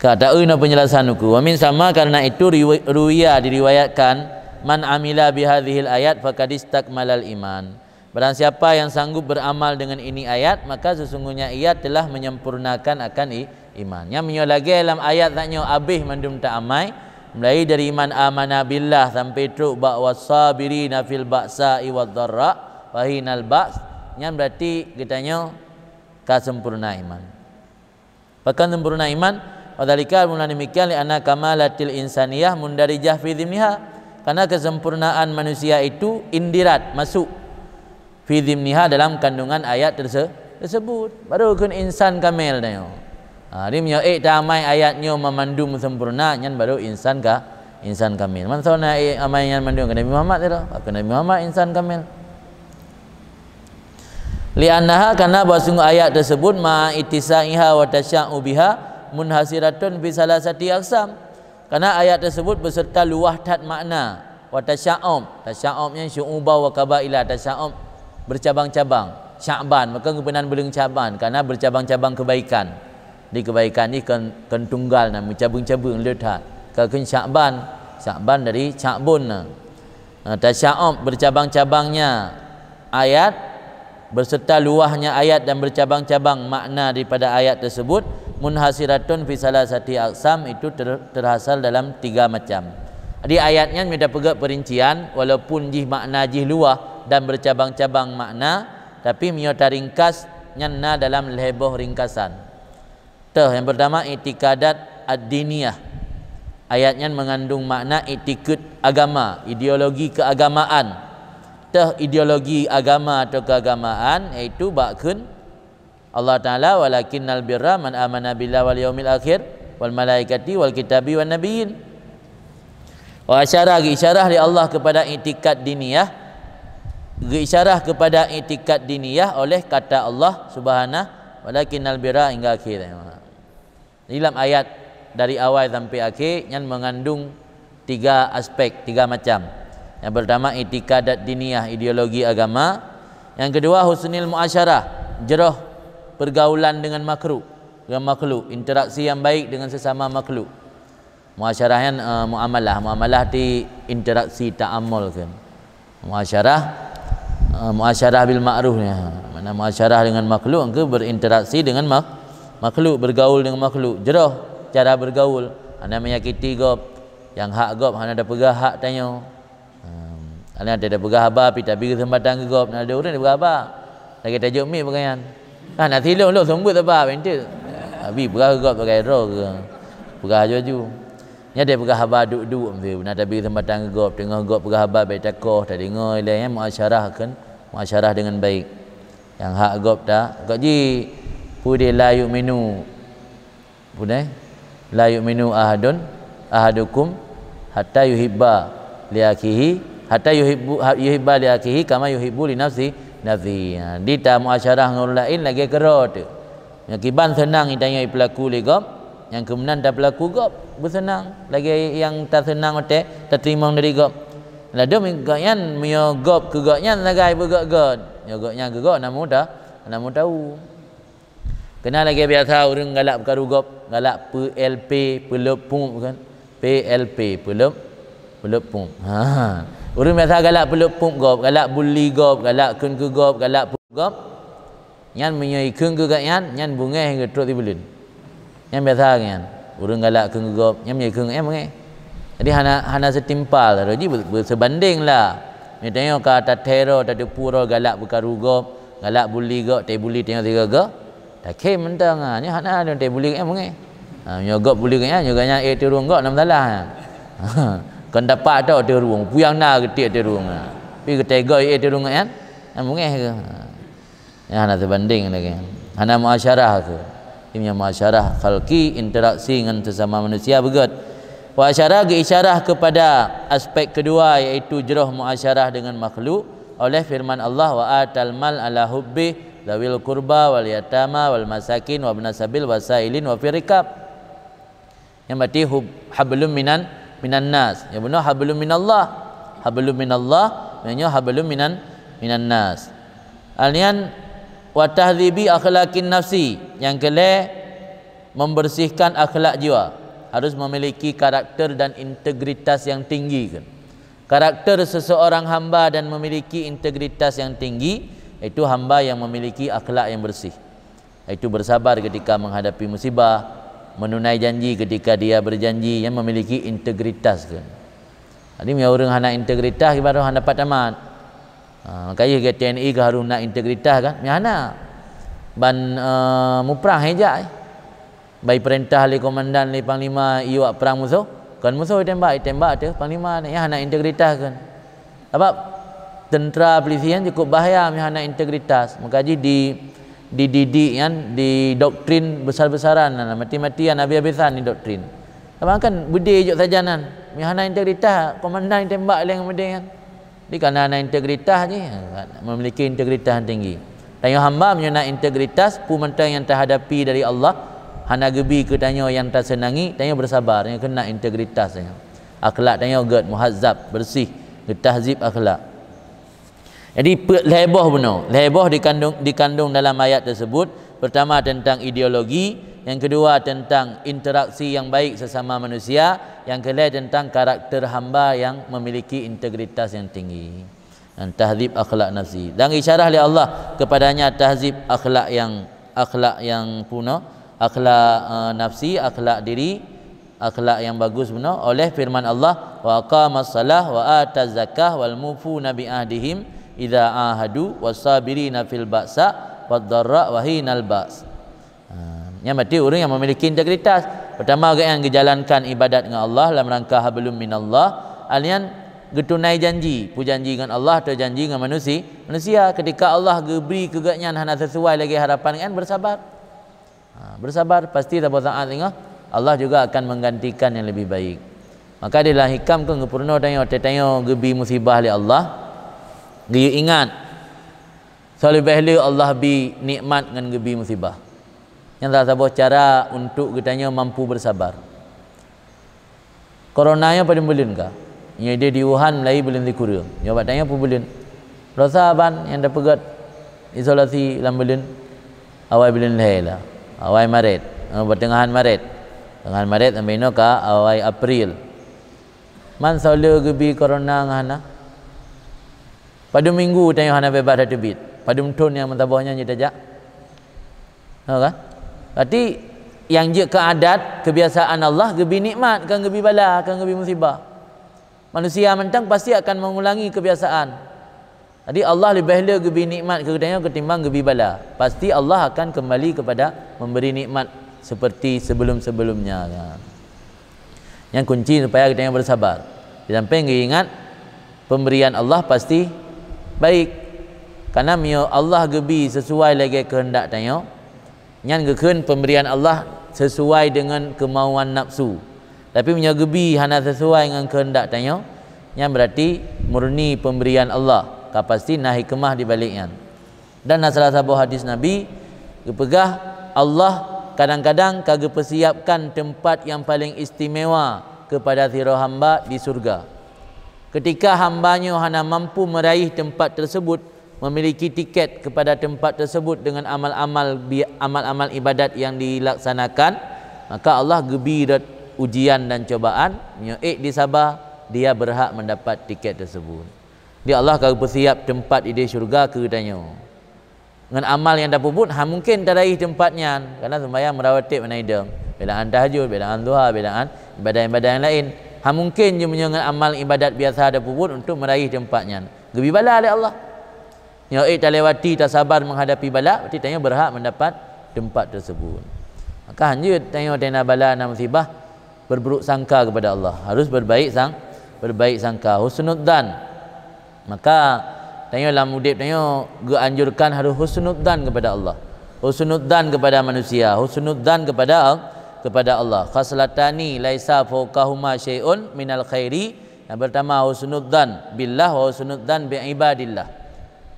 Kata ini penjelasan aku. Wa sama karena itu ruwiya diriwayatkan. Man amila bihadhil ayat fakadistak malal iman. Barang siapa yang sanggup beramal dengan ini ayat maka sesungguhnya ia telah menyempurnakan akan iman. Yang menyo lagi dalam ayat taknyo abih mandum tak amai mulai dari iman amana billah sampai tu ba sabiri nafil baksa iwad darra al baks yang berarti kita nyo kasempurna iman. Bahkan sempurna iman padalika mulai demikian li anna kamalatil insaniyah mundarijah fi dhimniha karena kesempurnaan manusia itu indirat masuk fi dhimniha dalam kandungan ayat terse tersebut baru kun insan kamil dayo ha rimnya e ayat nyo memandu sempurna nyan baru insan ka insan kamil man sona e amai nyan mandu ke nabi Muhammad tu ke lah. nabi Muhammad insan kamil li annaha kana basung ayat tersebut ma itisaiha wa tasya'u biha munhasiratun bi salasati aqsam kana ayat tersebut beserta luah tat makna wa tasya'um tasya'um yang syu'uba wa kaba'ila tasya'um bercabang-cabang. Syaban, maka kumpulan beleng caban, karena bercabang-cabang kebaikan. Di kebaikan ini kan kan tunggal nah mencabang-cabang leta. Kalau Syaban, Syaban dari Syabun nah. Ada Syaab bercabang-cabangnya ayat berserta luahnya ayat dan bercabang-cabang makna daripada ayat tersebut munhasiratun fi salasati aqsam itu ter, terhasil dalam tiga macam. Di ayatnya sudah pegak perincian walaupun jih makna jih luah dan bercabang-cabang makna tapi miota ringkas nyana dalam leboh ringkasan Teh yang pertama itikadat ad-diniyah ayatnya mengandung makna itikud agama ideologi keagamaan Teh ideologi agama atau keagamaan yaitu bakun Allah Ta'ala walakin albirra man amana billah wal yaumil akhir wal malaikati wal kitabi wal nabiyin wa asyarah isyarah li Allah kepada itikad diniyah isyarah kepada itikad diniyah oleh kata Allah Subhanahu walakinal birra hingga akhir. Dalam ayat dari awal sampai akhir yang mengandung tiga aspek, tiga macam. Yang pertama itikad diniyah, ideologi agama. Yang kedua husnul muasyarah, jeroh pergaulan dengan makhluk, dengan makhluk, interaksi yang baik dengan sesama makhluk. Muasyarah yang uh, eh, muamalah, muamalah di interaksi ta'amul kan. Muasyarah uh, muasyarah bil ma'ruf ni mana muasyarah dengan makhluk ke berinteraksi dengan mak makhluk bergaul dengan makhluk jerah cara bergaul anda menyakiti gop yang hak gop anda ada pegah hak tanya um, ah, anda ada pegah apa tapi tak pergi sempatan ke gop ada orang ada pegah apa lagi tajuk mi pakaian ah, nak silung lu sembut apa bintu abi ah, pegah ke gop pakai roh ke pegah jauh Nya ada pegah apa duduk-duk nak ada pergi sempatan ke gop tengah gop pegah apa baik takoh tak dengar ilai yang eh, muasyarah kan muasyarah dengan baik yang hak gop dah gop ji pudi la yu'minu pudi eh? la yu'minu ahadun ahadukum hatta yuhibba li akhihi hatta yuhibbu yuhibba li akhihi kama yuhibbu li nafsi nafsi ha, di ta muasyarah ngul lain lagi kerot yang kiban senang itanya pelaku li gop yang kemudian tak pelaku gop bersenang lagi yang tak senang otak tak terima dari gop Lada menggoyan, menyogok kegoknya lah, lagi bergoyan. Nyogoknya gegok, namu dah, namu tahu. Kena lagi biasa orang galak berugop, galak PLP, peluk pung kan? PLP, peluk, peluk pung. Ha. Orang biasa galak peluk pung gop, galak bully gop, galak kun gop, galak pung gop. Yang menyai kun gop yang, yang bunga yang getuk di bulan. Yang biasa kan? Orang galak kun gop, yang menyai kun gop, yang jadi hana hana setimpal jadi sebandinglah. lah. lah. tengok ke atas tero tadi pura galak buka rugo, galak buli gak, tai buli tengok tiga gak. Tak ke mentang ah. Ni hana ada tai buli ke kan, mungai. Ha nyoga buli ke kan, ya? nyoga nya e turun gak nam salah. (laughs) Kan dapat tau turun, puyang na ketik turun. Ha? Pi ke tega e turun kan. Mungai kan, ke. Ha. Ya, hana sebanding lagi. Hana muasyarah ke. Ini muasyarah khalqi interaksi dengan sesama manusia begitu. Muasyarah diisyarah kepada aspek kedua iaitu jeroh muasyarah dengan makhluk oleh firman Allah wa atal mal ala hubbi lawil kurba wal yatama wal masakin wa binasabil wasailin wa firikab yang berarti hub, hablum minan minan nas yang bunuh hablum minallah hablum minallah maknanya hablum minan minan nas alian wa tahdhibi akhlaqin nafsi yang kele membersihkan akhlak jiwa harus memiliki karakter dan integritas yang tinggi Karakter seseorang hamba dan memiliki integritas yang tinggi Itu hamba yang memiliki akhlak yang bersih Itu bersabar ketika menghadapi musibah Menunai janji ketika dia berjanji yang memiliki integritas kan? Jadi punya orang yang nak integritas baru yang dapat tamat ha, Makanya ke TNI ke harus nak integritas kan Yang mana Ban uh, muprah hijau eh? bagi perintah li komandan li panglima iwak perang musuh kan musuh tembak tembak tu panglima ni kan. ya nak integritas kan apa tentera polisian cukup bahaya mi ya, nak integritas mengaji di di didi kan di doktrin besar-besaran nah, kan. mati-matian nabi abisan ni doktrin apa kan budi jok saja nan mi ya, nak integritas komandan tembak lain kemudian kan di kan nak integritas ni ha, kan. memiliki integritas yang tinggi dan yang hamba menyenak integritas pun yang terhadapi dari Allah Hana gebi ke tanya yang tak senangi, tanya bersabar, yang kena integritas tanya. Akhlak tanya gerd, muhazzab, bersih, getahzib akhlak. Jadi leboh benar. Leboh dikandung, dikandung dalam ayat tersebut. Pertama tentang ideologi. Yang kedua tentang interaksi yang baik sesama manusia. Yang kedua tentang karakter hamba yang memiliki integritas yang tinggi. Dan tahzib akhlak nasi. Dan isyarah oleh Allah kepadanya tahzib akhlak yang akhlak yang punah akhlak uh, nafsi, akhlak diri, akhlak yang bagus benar oleh firman Allah wa aqamas salah wa ataz zakah wal mufu nabi ahdihim idza ahadu wasabirina fil ba'sa wad darra wa hinal ba's. Ha, eh, yang berarti orang yang memiliki integritas. Pertama orang yang menjalankan ibadat dengan Allah dalam rangka hablum minallah, alian getunai janji, pu janji dengan Allah atau janji dengan manusia. Manusia ketika Allah beri kegagnya hana sesuai lagi harapan kan bersabar. Ha, bersabar pasti tak berapa saat tengah Allah juga akan menggantikan yang lebih baik. Maka dia lah hikam ke ngepurno tanya tanya gebi musibah li Allah. Dia ingat Salih Allah bi nikmat dengan gebi musibah. Yang tak sabar cara untuk kita mampu bersabar. Corona yang paling belum ke? Ini dia di Wuhan lagi belum dikurio. Yang buat tanya pun belum. Rasa abang yang dah pegat isolasi lambelin awal belum lahir lah awal Maret pertengahan Maret pertengahan Maret sampai ni ke awal April man sole gebi corona ngana pada minggu tanya hana bebas satu bit pada mentun yang mentabahnya nyi tajak ha kan berarti yang je keadat kebiasaan Allah gebi nikmat kan gebi bala kan gebi musibah manusia mentang pasti akan mengulangi kebiasaan jadi Allah lebih bela gebi nikmat kerudanya ketimbang gebi bala. Pasti Allah akan kembali kepada memberi nikmat seperti sebelum-sebelumnya. Yang kunci supaya kita yang bersabar. Di samping ingat pemberian Allah pasti baik. Karena mio Allah gebi sesuai lagi kehendak tanya. Yang gekun pemberian Allah sesuai dengan kemauan nafsu. Tapi mio gebi hanya sesuai dengan kehendak tanya. Yang berarti murni pemberian Allah tak pasti nah hikmah di baliknya dan salah satu hadis nabi gepegah Allah kadang-kadang kagak persiapkan tempat yang paling istimewa kepada tiro hamba di surga ketika hambanya hanya mampu meraih tempat tersebut memiliki tiket kepada tempat tersebut dengan amal-amal amal-amal ibadat yang dilaksanakan maka Allah gembira ujian dan cobaan nyoik di sabah dia berhak mendapat tiket tersebut di Allah kau bersiap tempat di syurga ke tanya dengan amal yang dapat pun ha, mungkin tak raih tempatnya kerana sembahyang merawatik mana ada bilangan tahajud bilangan duha bilangan ibadah-ibadah yang lain ha, mungkin je dengan amal ibadat biasa dapat pun untuk meraih tempatnya lebih bala oleh Allah Ya, eh, tak lewati, tak sabar menghadapi balak Berarti tanya berhak mendapat tempat tersebut Maka hanya tanya tanya bala dan musibah Berburuk sangka kepada Allah Harus berbaik sang Berbaik sangka Husnudzan maka tanya tanyalah mudib tanya ge anjurkan harus husnudzan kepada Allah husnudzan kepada manusia husnudzan kepada kepada Allah khaslatani laisa fawqahuma syai'un minal khairi yang pertama husnudzan billah wa husnudzan bi ibadillah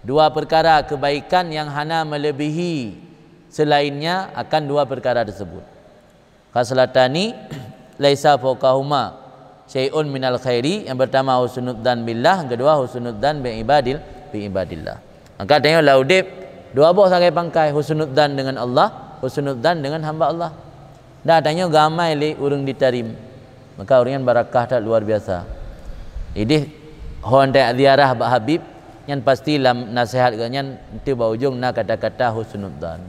dua perkara kebaikan yang hana melebihi selainnya akan dua perkara tersebut khaslatani (clears throat) laisa fawqahuma syai'un minal khairi yang pertama husnuddan billah yang kedua dan bi ibadil bi ibadillah maka tengok laudib dua buah sangai pangkai dan dengan Allah dan dengan hamba Allah dah tanya gamai li urung ditarim maka urungan barakah tak luar biasa Ini hon tak ziarah ba habib yang pasti dalam nasihat ganyan itu ba ujung nak kata-kata dan.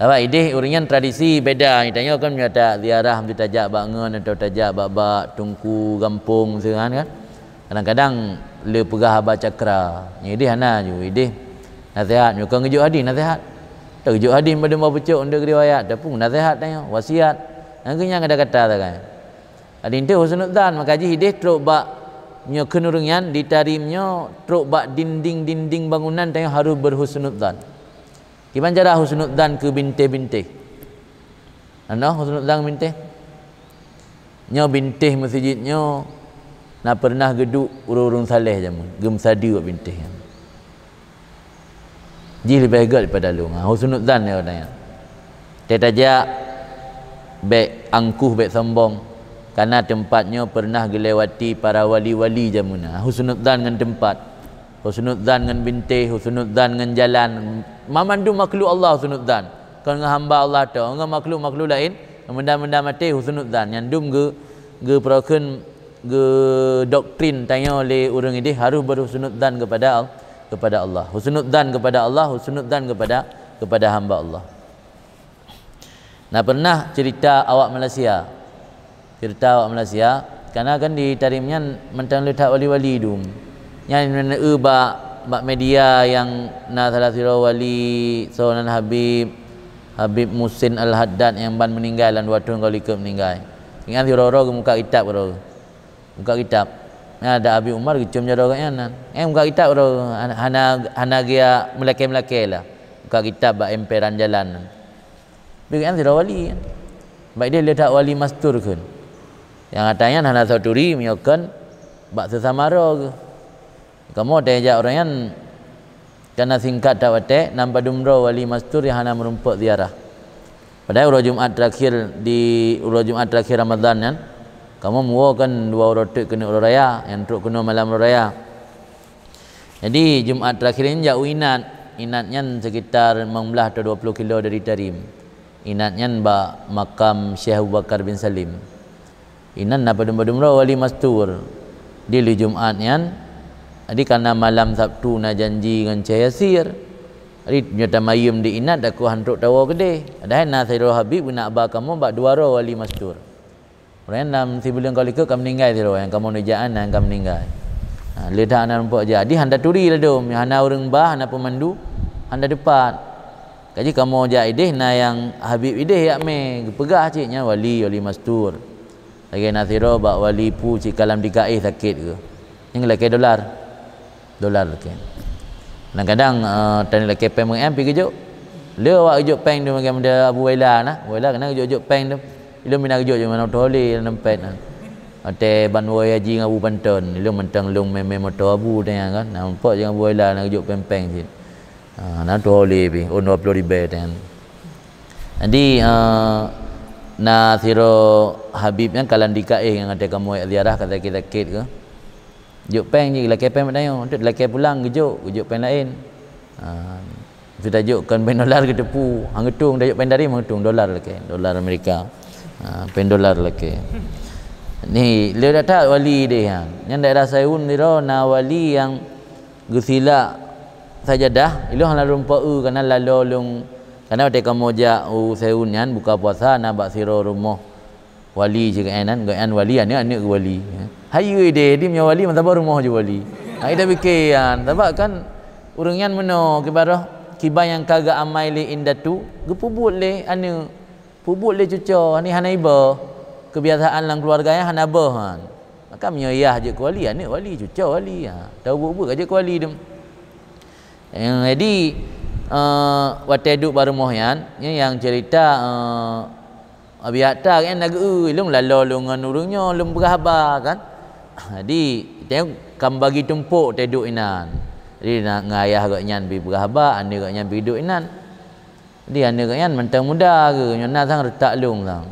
Apa ide urinya tradisi beda. Kita tanya kan kata ziarah mesti tajak bangun atau tajak babak tungku kampung segan kan. Kadang-kadang le pegah abah cakra. Ide ana ju ide. Nasihat nyuka ngeju hadi nasihat. Tak ngeju hadi pada mau pecuk unda riwayat tepung nasihat tanya wasiat. Nangkinya ada kata tak kan. Ada inte husnul dan makaji ide truk ba nyo kenurungan ditarimnyo truk ba dinding-dinding bangunan tanya harus berhusnul dan. Gimana cara husnudzan ke binti-binti? Ano husnudzan binti? Nyo binti masjid nyo na pernah geduk urung-urung saleh jamu, gem sadi wak binti. Ji lebih gagal daripada lu. Ha, husnudzan ya orangnya. Tetaja bek angkuh bek sombong. Karena tempatnya pernah dilewati para wali-wali zamannya. Ha, husnudzan dengan tempat. Husnudzan dengan binti, husnudzan dengan jalan, mamandu makhluk Allah husnuzan Kalau dengan hamba Allah tu dengan makhluk makhluk lain benda-benda mati husnuzan yang dum ge ge proken ge doktrin tanya oleh orang ini harus berhusnuzan kepada kepada Allah husnuzan kepada Allah husnuzan kepada kepada hamba Allah Nah pernah cerita awak Malaysia cerita awak Malaysia karena kan di tarimnya mentang letak wali-wali dum yang mana ubah mak media yang na salasiro wali sonan habib habib musin al haddad yang ban meninggal dan dua tahun kali ke meninggal ingat si roro muka kitab roro muka kitab ada abi umar kecum jaro kan nan eh muka kitab roro hana hana gea melake melake lah. muka kitab ba emperan jalan Bagi si roro wali kan? baik dia letak wali mastur kan yang katanya hana saturi menyokan bak sesamaro ke kamu ada ajak orang yang kena singkat tak ada nampak dumro wali mastur yang hana merumpuk ziarah. Padahal ulah Jumaat terakhir di ulah Jumaat terakhir Ramadan kan. Kamu mua kan dua orang tu kena ulah raya yang teruk kena malam ulah raya. Jadi Jumaat terakhir ini jauh inat. Inatnya sekitar mengumlah atau 20 kilo dari Tarim. Inatnya ba makam Syekh Abu Bakar bin Salim. Inan napa Dumro wali mastur. Di li Jumaat yang jadi karena malam Sabtu na janji dengan Cik Yasir. Jadi nyata mayum di inat aku hantuk tawa gede. Ada hai nasai habib nak abah kamu bak dua roh wali masjur. Orang dalam si bulan kali ke kamu ninggal si yang kamu nejaan dan kamu ninggal. Ha, Lihat anak nampak je. Jadi hantar turi lah dom. Um. Hantar orang bah, hantar pemandu. Hantar depan. Kaji kamu jahat ideh na yang habib ideh yak me. Pegah ciknya wali wali masjur. Lagi nasai roh bak wali pu cik kalam dikaih sakit ke. Yang lelaki Dolar dolar ke kadang kadang uh, tadi lelaki pen mengam pergi kejuk dia awak kejuk pen dia macam dia Abu Waila nah kan, Waila kena kejuk-kejuk pen tu dia minat kejuk je mana toli dalam pen nah kan. ate ban wo ya ji ngabu banton lu mentang lu meme motor abu dengan kan nampak jangan buai lah nak jok pempeng sin ha ah, nak toli bi on no blori be dan andi na siro habib kan, yang kalandika eh yang ada kamu ziarah kata kita kit ke Jok pen je lelaki pen mak dayo. Tu lelaki pulang gejok, gejok pen lain. Ah. Ha, uh, Sudah jok kan pen dolar ke depu. Hang dia dayok pen dari mengetung dolar lelaki, dolar Amerika. Ah, uh, pen dolar lelaki. Ni le data wali dia hang. Yang daerah Saiun ni ro na wali yang gusila sajadah, ilu hang lalu pau kana lalu lung kana te kamoja u Saiun kan, buka puasa na bak siro rumah wali je kan kan kan wali ni anak ke wali ya. hayu dia dia punya wali mata rumah je wali ai ha, dah bikian ya. sebab kan urang yang mano kibarah kibar yang kagak amai le inda tu gepubut le anu pubut le cuca ni hanaiba kebiasaan lang keluarga yang hanaba han maka punya yah je wali anak ya, wali cuca wali ha tahu bubuk aja wali dem edi uh, eh, waktu duduk baru mohyan yang cerita uh, Abi hatta kan nak ui lum lalo lum nganurunya lum berhabar kan. Jadi ah, tengok kam bagi tumpuk teduk inan. Jadi nak ngayah gak nyan bi berhabar ande gak nyan bi duk inan. Jadi ande gak nyan mentang muda ke nyana sang retak lum sang.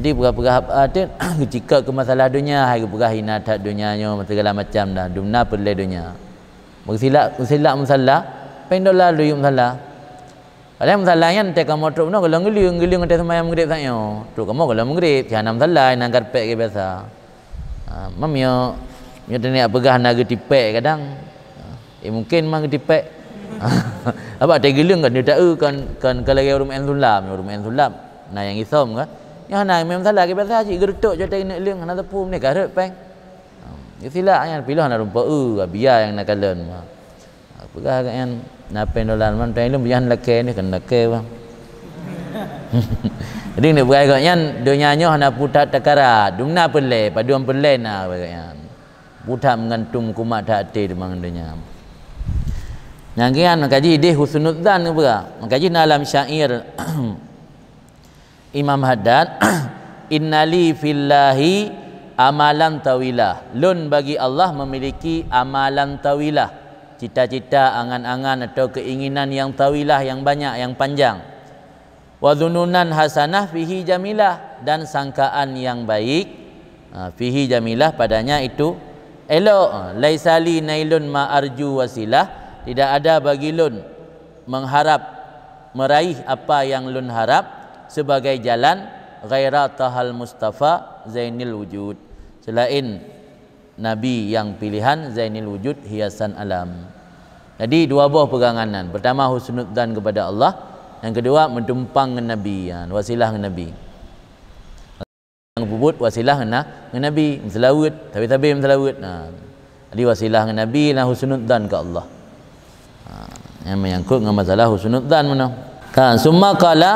Jadi berapa-berapa tu ketika ke masalah dunia hai ke berah hina tak dunianya segala macam dah dunia perlu dunia. Bersilap silap masalah pendolah duit masalah. Alam zalayan te kamu tu no kalau ngeli ngeli ngeli semua yang mengkritik saya. Tu kamu kalau mengkritik. jangan alam zalayan nak kerpe ke biasa. Ha, Mami yo yo tu ni apa gah nak kerpe kadang. Ha, eh mungkin mang kerpe. (laughs) Apa ada gelung kan dia er kan kan kalau yang rumah ensulam, rumah kan. ensulam. Ya, na yang isom kan. Yang na yang memang salah ke biasa sih gerutuk jadi nak gelung nak tepung ni kerpe. Isilah ha, ya yang pilih nak rumah u er, biar yang nak kalian apalah kan napa dolan man tai lum yan lake ni kena ke bang jadi ni berai kau yang dunia nyo hana puta takara dumna pele paduan pele na berai yan puta mengantum kumat hati di mang dunia yang kian mengkaji ide husnudzan dan apa mengkaji dalam syair (coughs) Imam Haddad (coughs) innali fillahi amalan tawilah lun bagi Allah memiliki amalan tawilah cita-cita, angan-angan atau keinginan yang tawilah yang banyak yang panjang. Wa dhununan hasanah fihi jamilah dan sangkaan yang baik ha, fihi jamilah padanya itu elok ha, laisali nailun ma arju wasilah tidak ada bagi lun mengharap meraih apa yang lun harap sebagai jalan ghaira tahal mustafa zainil wujud selain Nabi yang pilihan Zainil Wujud Hiasan Alam. Jadi dua buah peganganan. Pertama husnudzan kepada Allah, yang kedua mendumpang dengan Nabi, ha, wasilah dengan Nabi. Yang bubut wasilah dengan Nabi, selawat, Tapi tabi selawat. Nah. Ha. Jadi wasilah dengan Nabi lah husnudzan ke Allah. Ha, yang menyangkut dengan masalah husnudzan mana? Kan semua qala,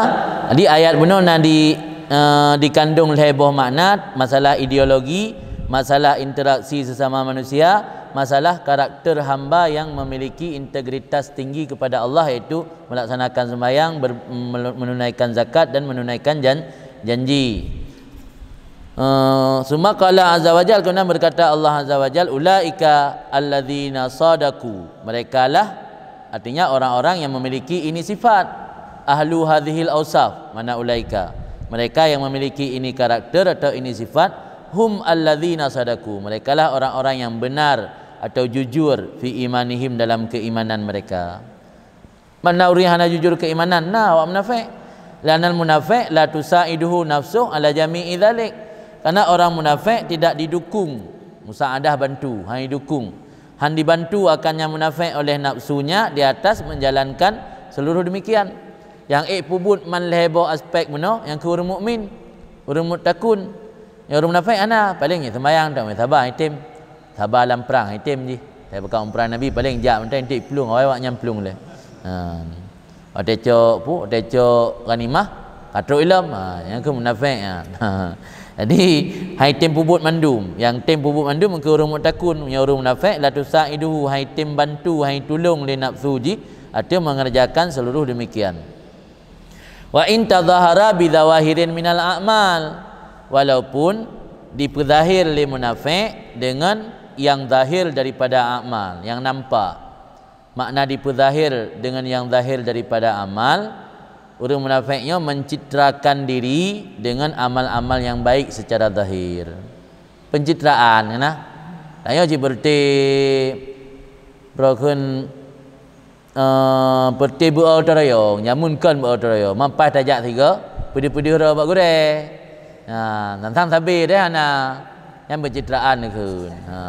jadi ayat benar nah di uh, dikandung lebih makna masalah ideologi masalah interaksi sesama manusia masalah karakter hamba yang memiliki integritas tinggi kepada Allah iaitu melaksanakan sembahyang ber, menunaikan zakat dan menunaikan jan, janji uh, summa qala azza wajal berkata Allah azawajal ulaika alladzina sadaku mereka lah artinya orang-orang yang memiliki ini sifat ahlu hadhil ausaf mana ulaika mereka yang memiliki ini karakter atau ini sifat hum alladzina sadaku mereka lah orang-orang yang benar atau jujur fi imanihim dalam keimanan mereka mana urihana jujur keimanan nah wa munafiq lanal munafiq la tusaiduhu nafsu ala jami'i dhalik karena orang munafik tidak didukung musaadah bantu hanya dukung han dibantu akannya munafik oleh nafsunya di atas menjalankan seluruh demikian yang ik pubut man lebo aspek muno yang kurmu mukmin kurmu takun yang orang munafik ana paling ni sembahyang tak boleh sabar item. Sabar dalam perang item ni. Saya bukan umpran Nabi paling jap macam entik pelung awak nak nyamplung le. Ha. Ada pu, ada cok ganimah, katruk ilam. Ha, yang ke munafik ha. (laughs) Jadi hai tim bubut mandum, yang tim bubut mandum ke orang mutakun, yang orang munafik la tusaidu hai tim bantu, hai tolong le nafsu ji atau mengerjakan seluruh demikian. Wa in tadhahara bi dhawahirin minal a'mal walaupun diperzahir li munafik dengan yang zahir daripada amal yang nampak makna diperzahir dengan yang zahir daripada amal orang munafiknya mencitrakan diri dengan amal-amal yang baik secara zahir pencitraan kan? Ya lah yo ji berte broken eh berte buat utara yo nyamunkan buat utara mampai mampas tajak tiga pedih-pedih ro buat goreng Ha, nah, dan tham sabi dah ana yang pencitraan ke. Ha.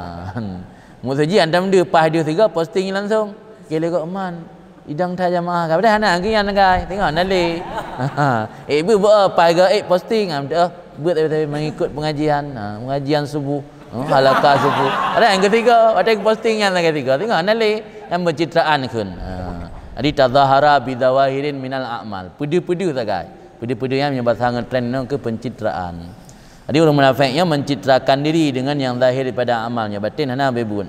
(laughs) Musaji antam dia pas dia tiga posting langsung. Kele kok man. Idang tha jamaah ka dah ana angin yang Tengok nali. (laughs) Ha. Eh, ibu bu apa ga eh posting am dah. Buat tapi mengikut pengajian. Ha, pengajian subuh. Oh, halaka subuh. Ada yang ketiga, ada yang posting yang ketiga. Tengok nali yang pencitraan kun. Ha. Adi tazahara bidawahirin minal a'mal. Pedu-pedu tak Pedih-pedihan yang sangat trend ke pencitraan. Jadi orang munafiknya mencitrakan diri dengan yang zahir daripada amalnya. Batin hana bebun.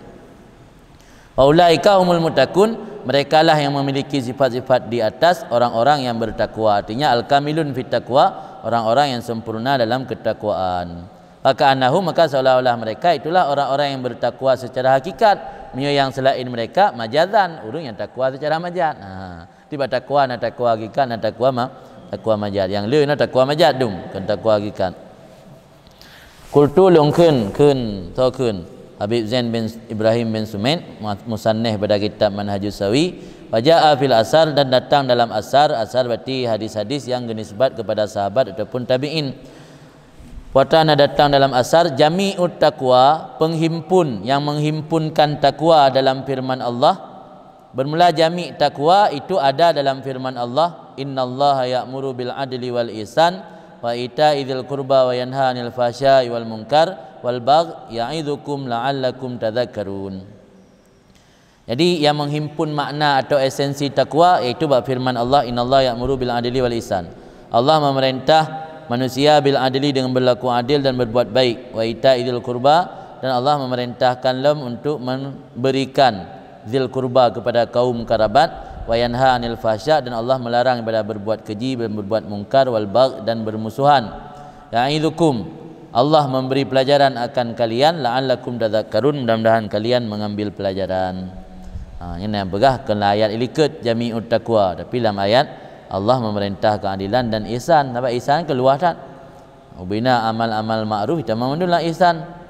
Faulaika umul mutakun. Mereka lah yang memiliki sifat-sifat di atas orang-orang yang bertakwa. Artinya al-kamilun fitakwa Orang-orang yang sempurna dalam ketakwaan. Maka anahu maka seolah-olah mereka itulah orang-orang yang bertakwa secara hakikat. Mio yang selain mereka majazan. Urung yang takwa secara majaz. Nah, ha. tiba takwa, nak takwa hakikat, nak takwa mak Takwa majad yang lain nah taqwa majad dum kan taqwa hakikat kultu long khun khun to khun Habib Zain bin Ibrahim bin Sumait musanneh pada kitab Manhajus Sawi Wajah fil asar dan datang dalam asar asar berarti hadis-hadis yang genisbat kepada sahabat ataupun tabiin Watana datang dalam asar jami'ut taqwa penghimpun yang menghimpunkan taqwa dalam firman Allah bermula jami' taqwa itu ada dalam firman Allah Inna Allah ya'muru bil adli wal ihsan wa ita'idhil qurba wa yanha 'anil fahsya'i wal munkar wal bagh ya'idzukum la'allakum tadhakkarun. Jadi yang menghimpun makna atau esensi takwa iaitu bab firman Allah Inna Allah ya'muru bil adli wal ihsan. Allah memerintah manusia bil adli dengan berlaku adil dan berbuat baik wa ita'idhil qurba dan Allah memerintahkan lem untuk memberikan zil kurba kepada kaum karabat wa yanha 'anil fahsya dan Allah melarang kepada berbuat keji dan berbuat mungkar wal bagh dan bermusuhan. Ya'idzukum. Allah memberi pelajaran akan kalian la'allakum tadzakkarun. Mudah-mudahan kalian mengambil pelajaran. Ha, ini yang begah ke ayat ilikut jami'ut taqwa. Tapi dalam ayat Allah memerintah keadilan dan ihsan. Nampak ihsan keluar tak? Ubina amal-amal ma'ruf. Kita mengandung lah ihsan.